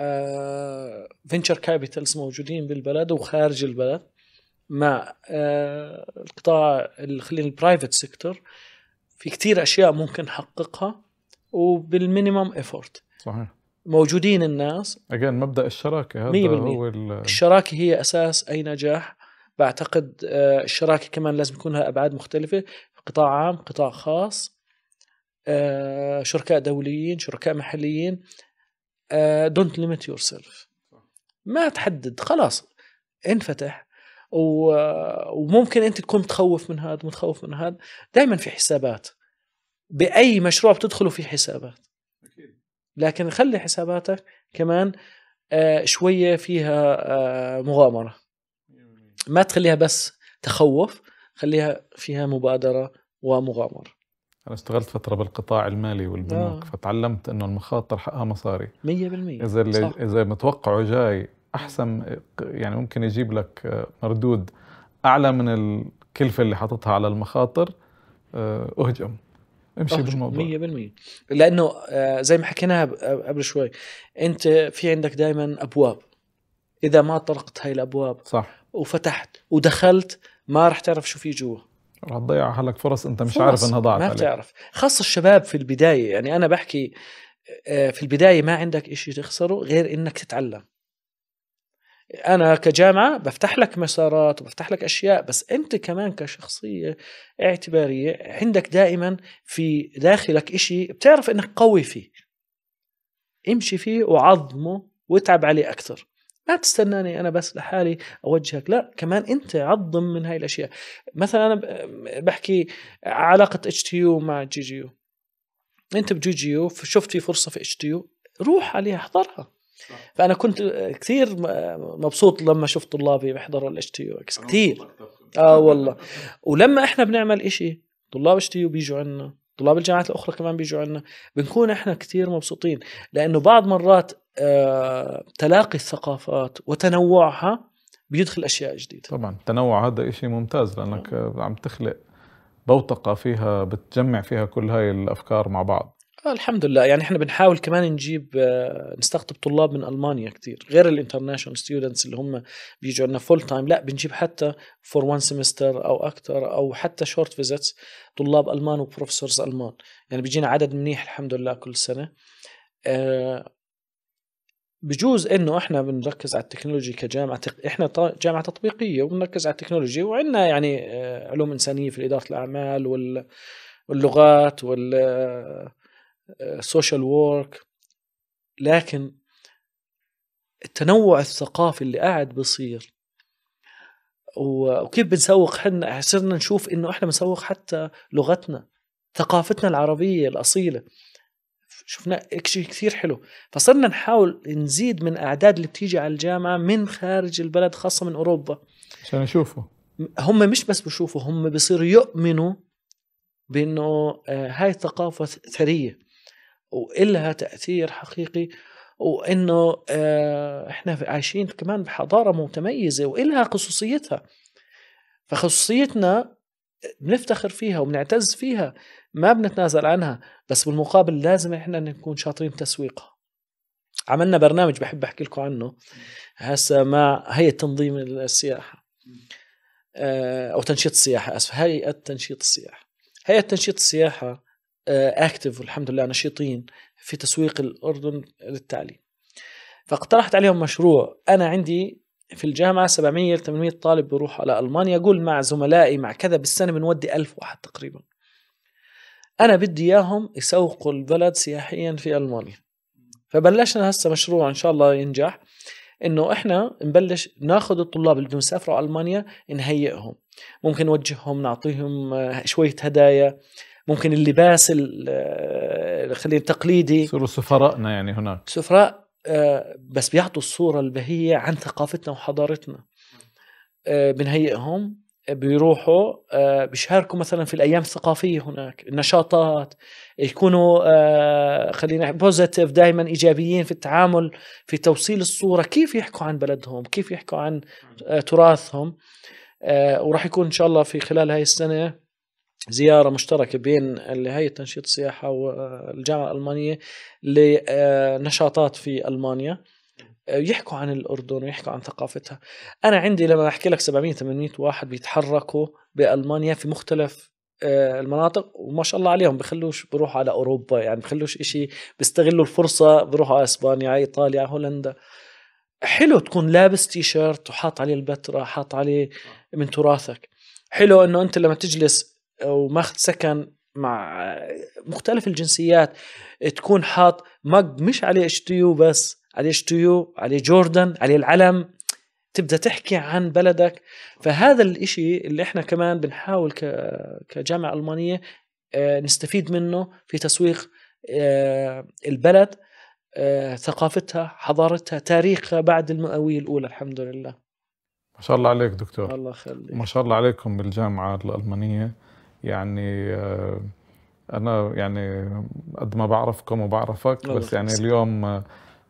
فينشر آه، كابيتالز موجودين بالبلد وخارج البلد مع آه، القطاع خلينا البرايفت سيكتور في كثير اشياء ممكن نحققها وبالمينيمم ايفورت صحيح موجودين الناس اجين مبدا الشراكه هذا هو الشراكه هي اساس اي نجاح بعتقد آه، الشراكه كمان لازم يكون لها ابعاد مختلفه قطاع عام قطاع خاص آه، شركاء دوليين شركاء محليين دونت ليميت يور سيلف ما تحدد خلاص انفتح آه، وممكن انت تكون متخوف من هذا متخوف من هذا دائما في حسابات باي مشروع بتدخله في حسابات لكن خلي حساباتك كمان آه، شويه فيها آه، مغامره ما تخليها بس تخوف خليها فيها مبادره ومغامره انا اشتغلت فتره بالقطاع المالي والبنوك آه. فتعلمت انه المخاطر حقها مصاري 100% اذا صح. اذا متوقعه جاي احسن يعني ممكن يجيب لك آه، مردود اعلى من الكلفه اللي حطتها على المخاطر اهجم امشي بالموضوع 100% لانه آه، زي ما حكيناها آه، قبل شوي انت في عندك دائما ابواب اذا ما طرقت هاي الابواب صح وفتحت ودخلت ما راح تعرف شو في جوا رح تضيع حالك فرص انت مش فرص عارف انها ضاعت ما عليك. بتعرف خاصه الشباب في البدايه يعني انا بحكي آه، في البدايه ما عندك إشي تخسره غير انك تتعلم انا كجامعه بفتح لك مسارات وبفتح لك اشياء بس انت كمان كشخصيه اعتباريه عندك دائما في داخلك إشي بتعرف انك قوي فيه امشي فيه وعظمه واتعب عليه اكثر ما تستناني انا بس لحالي اوجهك لا كمان انت عظم من هاي الاشياء مثلا انا بحكي علاقه اتش تي يو مع جي جي يو انت بجي جي يو شفت في فرصه في اتش تي يو روح عليها احضرها فانا كنت كثير مبسوط لما شفت طلابي بيحضروا الاتش تي يو اكس كثير اه والله ولما احنا بنعمل إشي طلاب اتش تي يو بيجوا عنا طلاب الجامعات الاخرى كمان بيجوا عنا بنكون احنا كثير مبسوطين لانه بعض مرات آه، تلاقي الثقافات وتنوعها بيدخل اشياء جديده طبعا التنوع هذا إشي ممتاز لانك نعم. عم تخلق بوتقه فيها بتجمع فيها كل هاي الافكار مع بعض الحمد لله يعني احنا بنحاول كمان نجيب آه، نستقطب طلاب من المانيا كثير غير الانترناشونال ستودنتس اللي هم بيجوا عندنا فول تايم لا بنجيب حتى فور وان سمستر او اكثر او حتى شورت فيزيتس طلاب المان وبروفيسورز المان يعني بيجينا عدد منيح الحمد لله كل سنه آه، بجوز انه احنا بنركز على التكنولوجي كجامعه احنا جامعه تطبيقيه وبنركز على التكنولوجي وعندنا يعني آه، علوم انسانيه في اداره الاعمال وال واللغات وال سوشيال آه، وورك لكن التنوع الثقافي اللي قاعد بصير وكيف بنسوق حنا صرنا نشوف انه احنا بنسوق حتى لغتنا ثقافتنا العربيه الاصيله شفنا شيء كثير حلو فصرنا نحاول نزيد من اعداد اللي بتيجي على الجامعه من خارج البلد خاصه من اوروبا عشان يشوفوا هم مش بس بشوفوا هم بيصيروا يؤمنوا بانه آه، هاي الثقافه ثريه وإلها تأثير حقيقي وإنه آه، إحنا عايشين كمان بحضارة متميزة وإلها خصوصيتها فخصوصيتنا بنفتخر فيها وبنعتز فيها ما بنتنازل عنها بس بالمقابل لازم احنا نكون شاطرين تسويقها عملنا برنامج بحب احكي لكم عنه هسه مع هيئه تنظيم السياحه آه، او تنشيط السياحه اسف هيئه تنشيط السياحه هيئه تنشيط السياحه اكتف آه، والحمد لله نشيطين في تسويق الاردن للتعليم فاقترحت عليهم مشروع انا عندي في الجامعه 700 800 طالب بيروح على المانيا اقول مع زملائي مع كذا بالسنه بنودي 1000 واحد تقريبا انا بدي اياهم يسوقوا البلد سياحيا في المانيا فبلشنا هسه مشروع ان شاء الله ينجح انه احنا نبلش ناخذ الطلاب اللي بدهم يسافروا على المانيا نهيئهم ممكن نوجههم نعطيهم آه، شويه هدايا ممكن اللباس آه، خلينا التقليدي يصيروا سفراءنا يعني هناك سفراء آه، بس بيعطوا الصوره البهيه عن ثقافتنا وحضارتنا آه، بنهيئهم بيروحوا بيشاركوا مثلا في الايام الثقافيه هناك النشاطات يكونوا خلينا بوزيتيف دائما ايجابيين في التعامل في توصيل الصوره كيف يحكوا عن بلدهم كيف يحكوا عن تراثهم وراح يكون ان شاء الله في خلال هاي السنه زياره مشتركه بين هيئه تنشيط السياحه والجامعه الالمانيه لنشاطات في المانيا يحكوا عن الاردن ويحكوا عن ثقافتها انا عندي لما احكي لك 700 800 واحد بيتحركوا بالمانيا في مختلف آه، المناطق وما شاء الله عليهم بخلوش بروحوا على اوروبا يعني بخلوش إشي بيستغلوا الفرصه بروحوا على اسبانيا على ايطاليا على هولندا حلو تكون لابس تي شيرت وحاط عليه البتراء حاط عليه من تراثك حلو انه انت لما تجلس وماخذ سكن مع مختلف الجنسيات تكون حاط مج مش عليه اتش تي بس عليه اتش تي عليه جوردن عليه العلم تبدا تحكي عن بلدك فهذا الإشي اللي احنا كمان بنحاول كجامعه المانيه آه، نستفيد منه في تسويق آه، البلد آه، ثقافتها حضارتها تاريخها بعد المئويه الاولى الحمد لله ما شاء الله عليك دكتور الله يخليك ما شاء الله عليكم بالجامعه الالمانيه يعني آه، انا يعني قد ما بعرفكم وبعرفك بس يعني اليوم آه،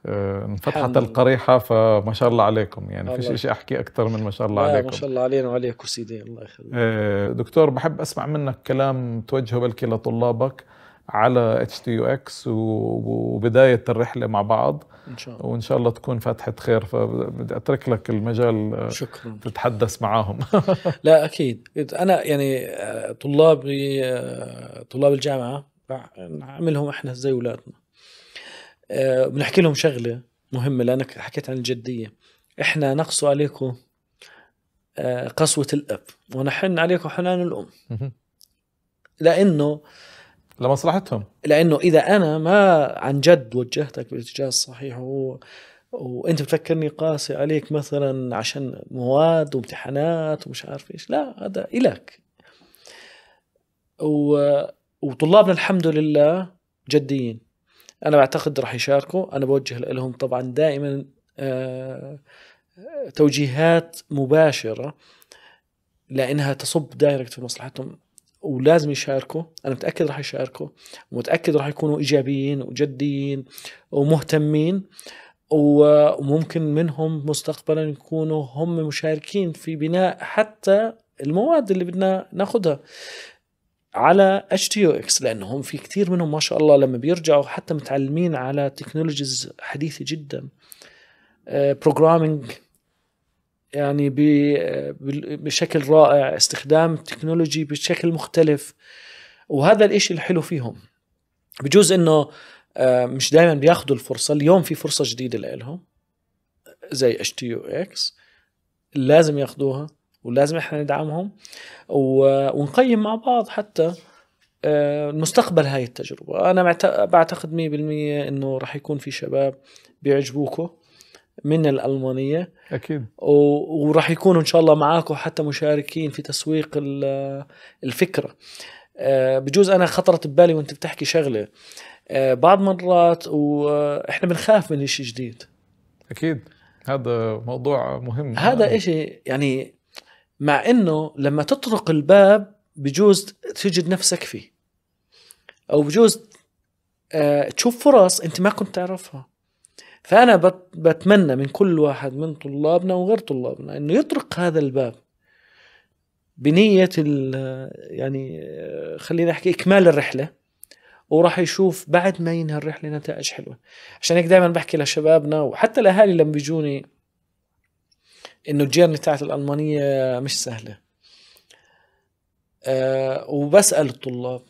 آه، انفتحت القريحه فما شاء الله عليكم يعني في فيش شيء احكي اكثر من ما شاء الله عليكم ما شاء الله علينا وعليكم سيدي الله يخليك دكتور بحب اسمع منك كلام توجهه بلكي لطلابك على اتش تي يو اكس وبدايه الرحله مع بعض ان شاء الله وان شاء الله تكون فاتحه خير فبدي اترك لك المجال آه، شكرا تتحدث معاهم لا اكيد انا يعني آه، طلابي آه، طلاب الجامعه نعملهم احنا زي اولادنا بنحكي لهم شغله مهمه لانك حكيت عن الجديه احنا نقص عليكم قسوه الاب ونحن عليكم حنان الام لانه لمصلحتهم لانه اذا انا ما عن جد وجهتك بالاتجاه الصحيح و... وانت بتفكرني قاسي عليك مثلا عشان مواد وامتحانات ومش عارف ايش لا هذا الك و... وطلابنا الحمد لله جديين انا بعتقد راح يشاركوا انا بوجه لهم طبعا دائما آه، توجيهات مباشره لانها تصب دايركت في مصلحتهم ولازم يشاركوا انا متاكد راح يشاركوا ومتاكد راح يكونوا ايجابيين وجديين ومهتمين وممكن منهم مستقبلا يكونوا هم مشاركين في بناء حتى المواد اللي بدنا ناخذها على اتش تي يو اكس لانهم في كثير منهم ما شاء الله لما بيرجعوا حتى متعلمين على تكنولوجيز حديثه جدا بروجرامينج آه، uh, يعني بشكل رائع استخدام التكنولوجي بشكل مختلف وهذا الإشي الحلو فيهم بجوز انه آه، مش دائما بياخذوا الفرصه اليوم في فرصه جديده لإلهم زي اتش تي يو اكس لازم ياخذوها ولازم احنا ندعمهم ونقيم مع بعض حتى آه، مستقبل هاي التجربة أنا بعتقد 100% أنه راح يكون في شباب بيعجبوكم من الألمانية أكيد وراح يكونوا إن شاء الله معاكم حتى مشاركين في تسويق الفكرة آه، بجوز أنا خطرت ببالي وأنت بتحكي شغلة آه، بعض مرات وإحنا بنخاف من شيء جديد أكيد هذا موضوع مهم هذا يعني إشي يعني مع إنه لما تطرق الباب بجوز تجد نفسك فيه أو بجوز آه، تشوف فرص أنت ما كنت تعرفها فأنا بتمنى من كل واحد من طلابنا وغير طلابنا أنه يطرق هذا الباب بنية يعني خلينا أحكي إكمال الرحلة وراح يشوف بعد ما ينهي الرحلة نتائج حلوة عشان هيك دائما بحكي لشبابنا وحتى الأهالي لما بيجوني إنه الجيرني تاعت الألمانية مش سهلة أه وبسأل الطلاب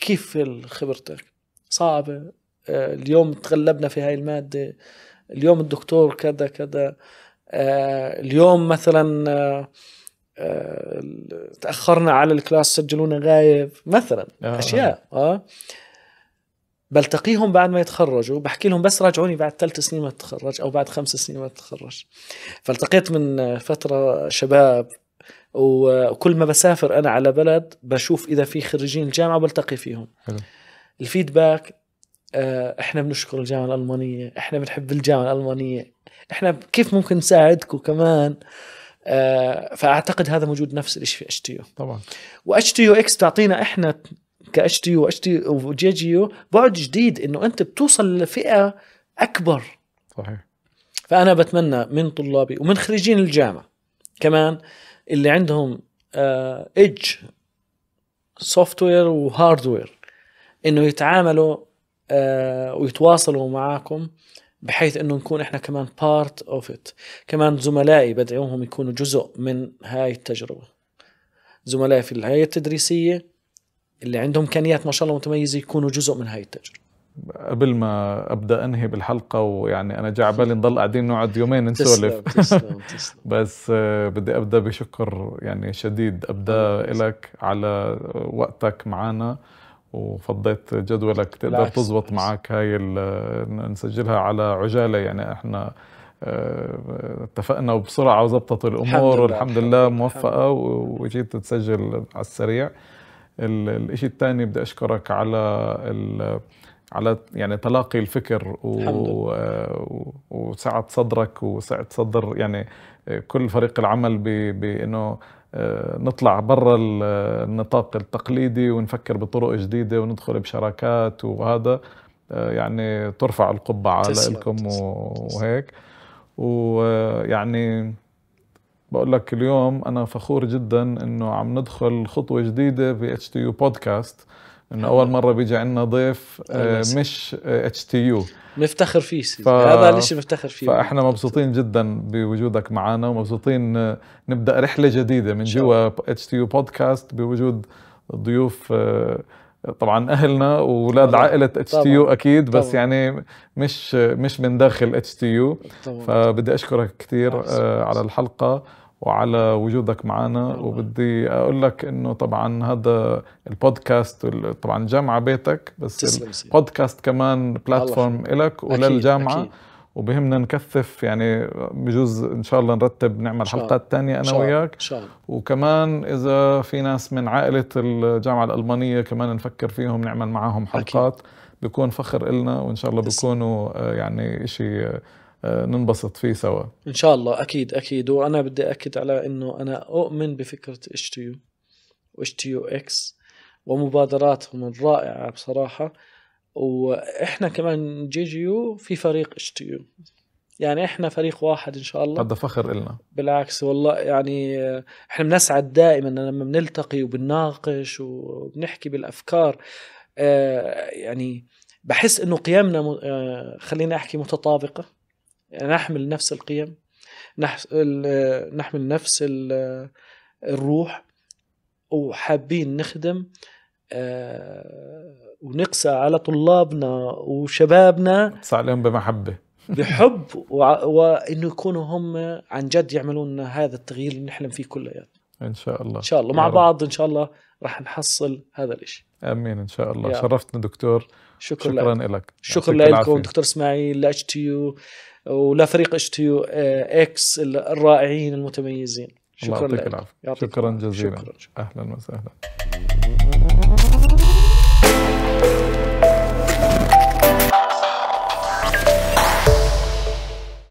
كيف خبرتك صعبة آه، اليوم تغلبنا في هاي المادة اليوم الدكتور كذا كذا آه، اليوم مثلا آه، تاخرنا على الكلاس سجلونا غايب مثلا آه. اشياء اه بلتقيهم بعد ما يتخرجوا بحكي لهم بس راجعوني بعد ثلاث سنين ما تتخرج او بعد خمس سنين ما تتخرج فالتقيت من فتره شباب وكل ما بسافر انا على بلد بشوف اذا في خريجين الجامعه بلتقي فيهم حلو. الفيدباك آه، احنا بنشكر الجامعه الالمانيه احنا بنحب الجامعه الالمانيه احنا كيف ممكن نساعدكم كمان آه، فاعتقد هذا موجود نفس الشيء في اتش تي يو طبعا واتش تي يو اكس تعطينا احنا كاتش تي يو واتش تي وجي جي يو بعد جديد انه انت بتوصل لفئه اكبر صحيح فانا بتمنى من طلابي ومن خريجين الجامعه كمان اللي عندهم ايدج سوفت وير وهارد وير انه يتعاملوا آه، ويتواصلوا معاكم بحيث انه نكون احنا كمان بارت اوف ات كمان زملائي بدعوهم يكونوا جزء من هاي التجربه زملائي في الهيئه التدريسيه اللي عندهم امكانيات ما شاء الله متميزه يكونوا جزء من هاي التجربه قبل ما ابدا انهي بالحلقه ويعني انا جاي على بالي نضل قاعدين نقعد يومين نسولف بس آه، بدي ابدا بشكر يعني شديد ابدا لك على وقتك معنا وفضيت جدولك تقدر تزبط معك هاي نسجلها على عجاله يعني احنا آه، اتفقنا وبسرعه وزبطت الامور والحمد لله موفقه وجيت تسجل على السريع الشيء الثاني بدي اشكرك على على يعني تلاقي الفكر آه، و... وسعه صدرك وسعه صدر يعني كل فريق العمل بانه آه، نطلع برا النطاق التقليدي ونفكر بطرق جديدة وندخل بشراكات وهذا آه، يعني ترفع القبعة لكم وهيك ويعني آه، بقول لك اليوم أنا فخور جدا إنه عم ندخل خطوة جديدة في اتش تي يو بودكاست انه اول مره بيجي عندنا ضيف آه، مش اتش تي يو مفتخر فيه ف... هذا الشيء مفتخر فيه فاحنا مبسوطين جدا بوجودك معنا ومبسوطين آه، نبدا رحله جديده من جوا اتش تي يو بودكاست بوجود ضيوف آه، طبعا اهلنا واولاد عائله اتش تي يو اكيد طبعًا. بس يعني مش مش من داخل اتش تي يو فبدي اشكرك كثير على الحلقه وعلى وجودك معنا وبدي اقول لك انه طبعا هذا البودكاست طبعا الجامعه بيتك بس البودكاست كمان بلاتفورم لك وللجامعه أكيد. وبهمنا نكثف يعني بجوز ان شاء الله نرتب نعمل شاء. حلقات تانية انا شاء. وياك شاء. وكمان اذا في ناس من عائله الجامعه الالمانيه كمان نفكر فيهم نعمل معهم حلقات أكيد. بيكون فخر إلنا وان شاء الله بيكونوا آه، يعني شيء آه، ننبسط فيه سوا ان شاء الله اكيد اكيد وانا بدي اكد على انه انا اؤمن بفكره اتش تي يو اتش تي يو اكس ومبادراتهم الرائعه بصراحه واحنا كمان جي جي يو في فريق اتش تي يو يعني احنا فريق واحد ان شاء الله هذا فخر لنا بالعكس والله يعني آه، احنا بنسعد دائما لما بنلتقي وبنناقش وبنحكي بالافكار آه، يعني بحس انه قيمنا خليني احكي متطابقه يعني نحمل نفس القيم نحمل نفس الروح وحابين نخدم آه، ونقسى على طلابنا وشبابنا نقسى عليهم بمحبة بحب وانه يكونوا هم عن جد يعملوا لنا هذا التغيير اللي نحلم فيه كلياتنا ان شاء الله ان شاء الله مع رب. بعض ان شاء الله راح نحصل هذا الشيء امين ان شاء الله يا. شرفتنا دكتور شكرا, شكرا لك, لك. شكرا لكم دكتور اسماعيل لاش تي يو ولا فريق اتش تي اكس الرائعين المتميزين شكرا لك شكرا جزيلا شكرا. اهلا وسهلا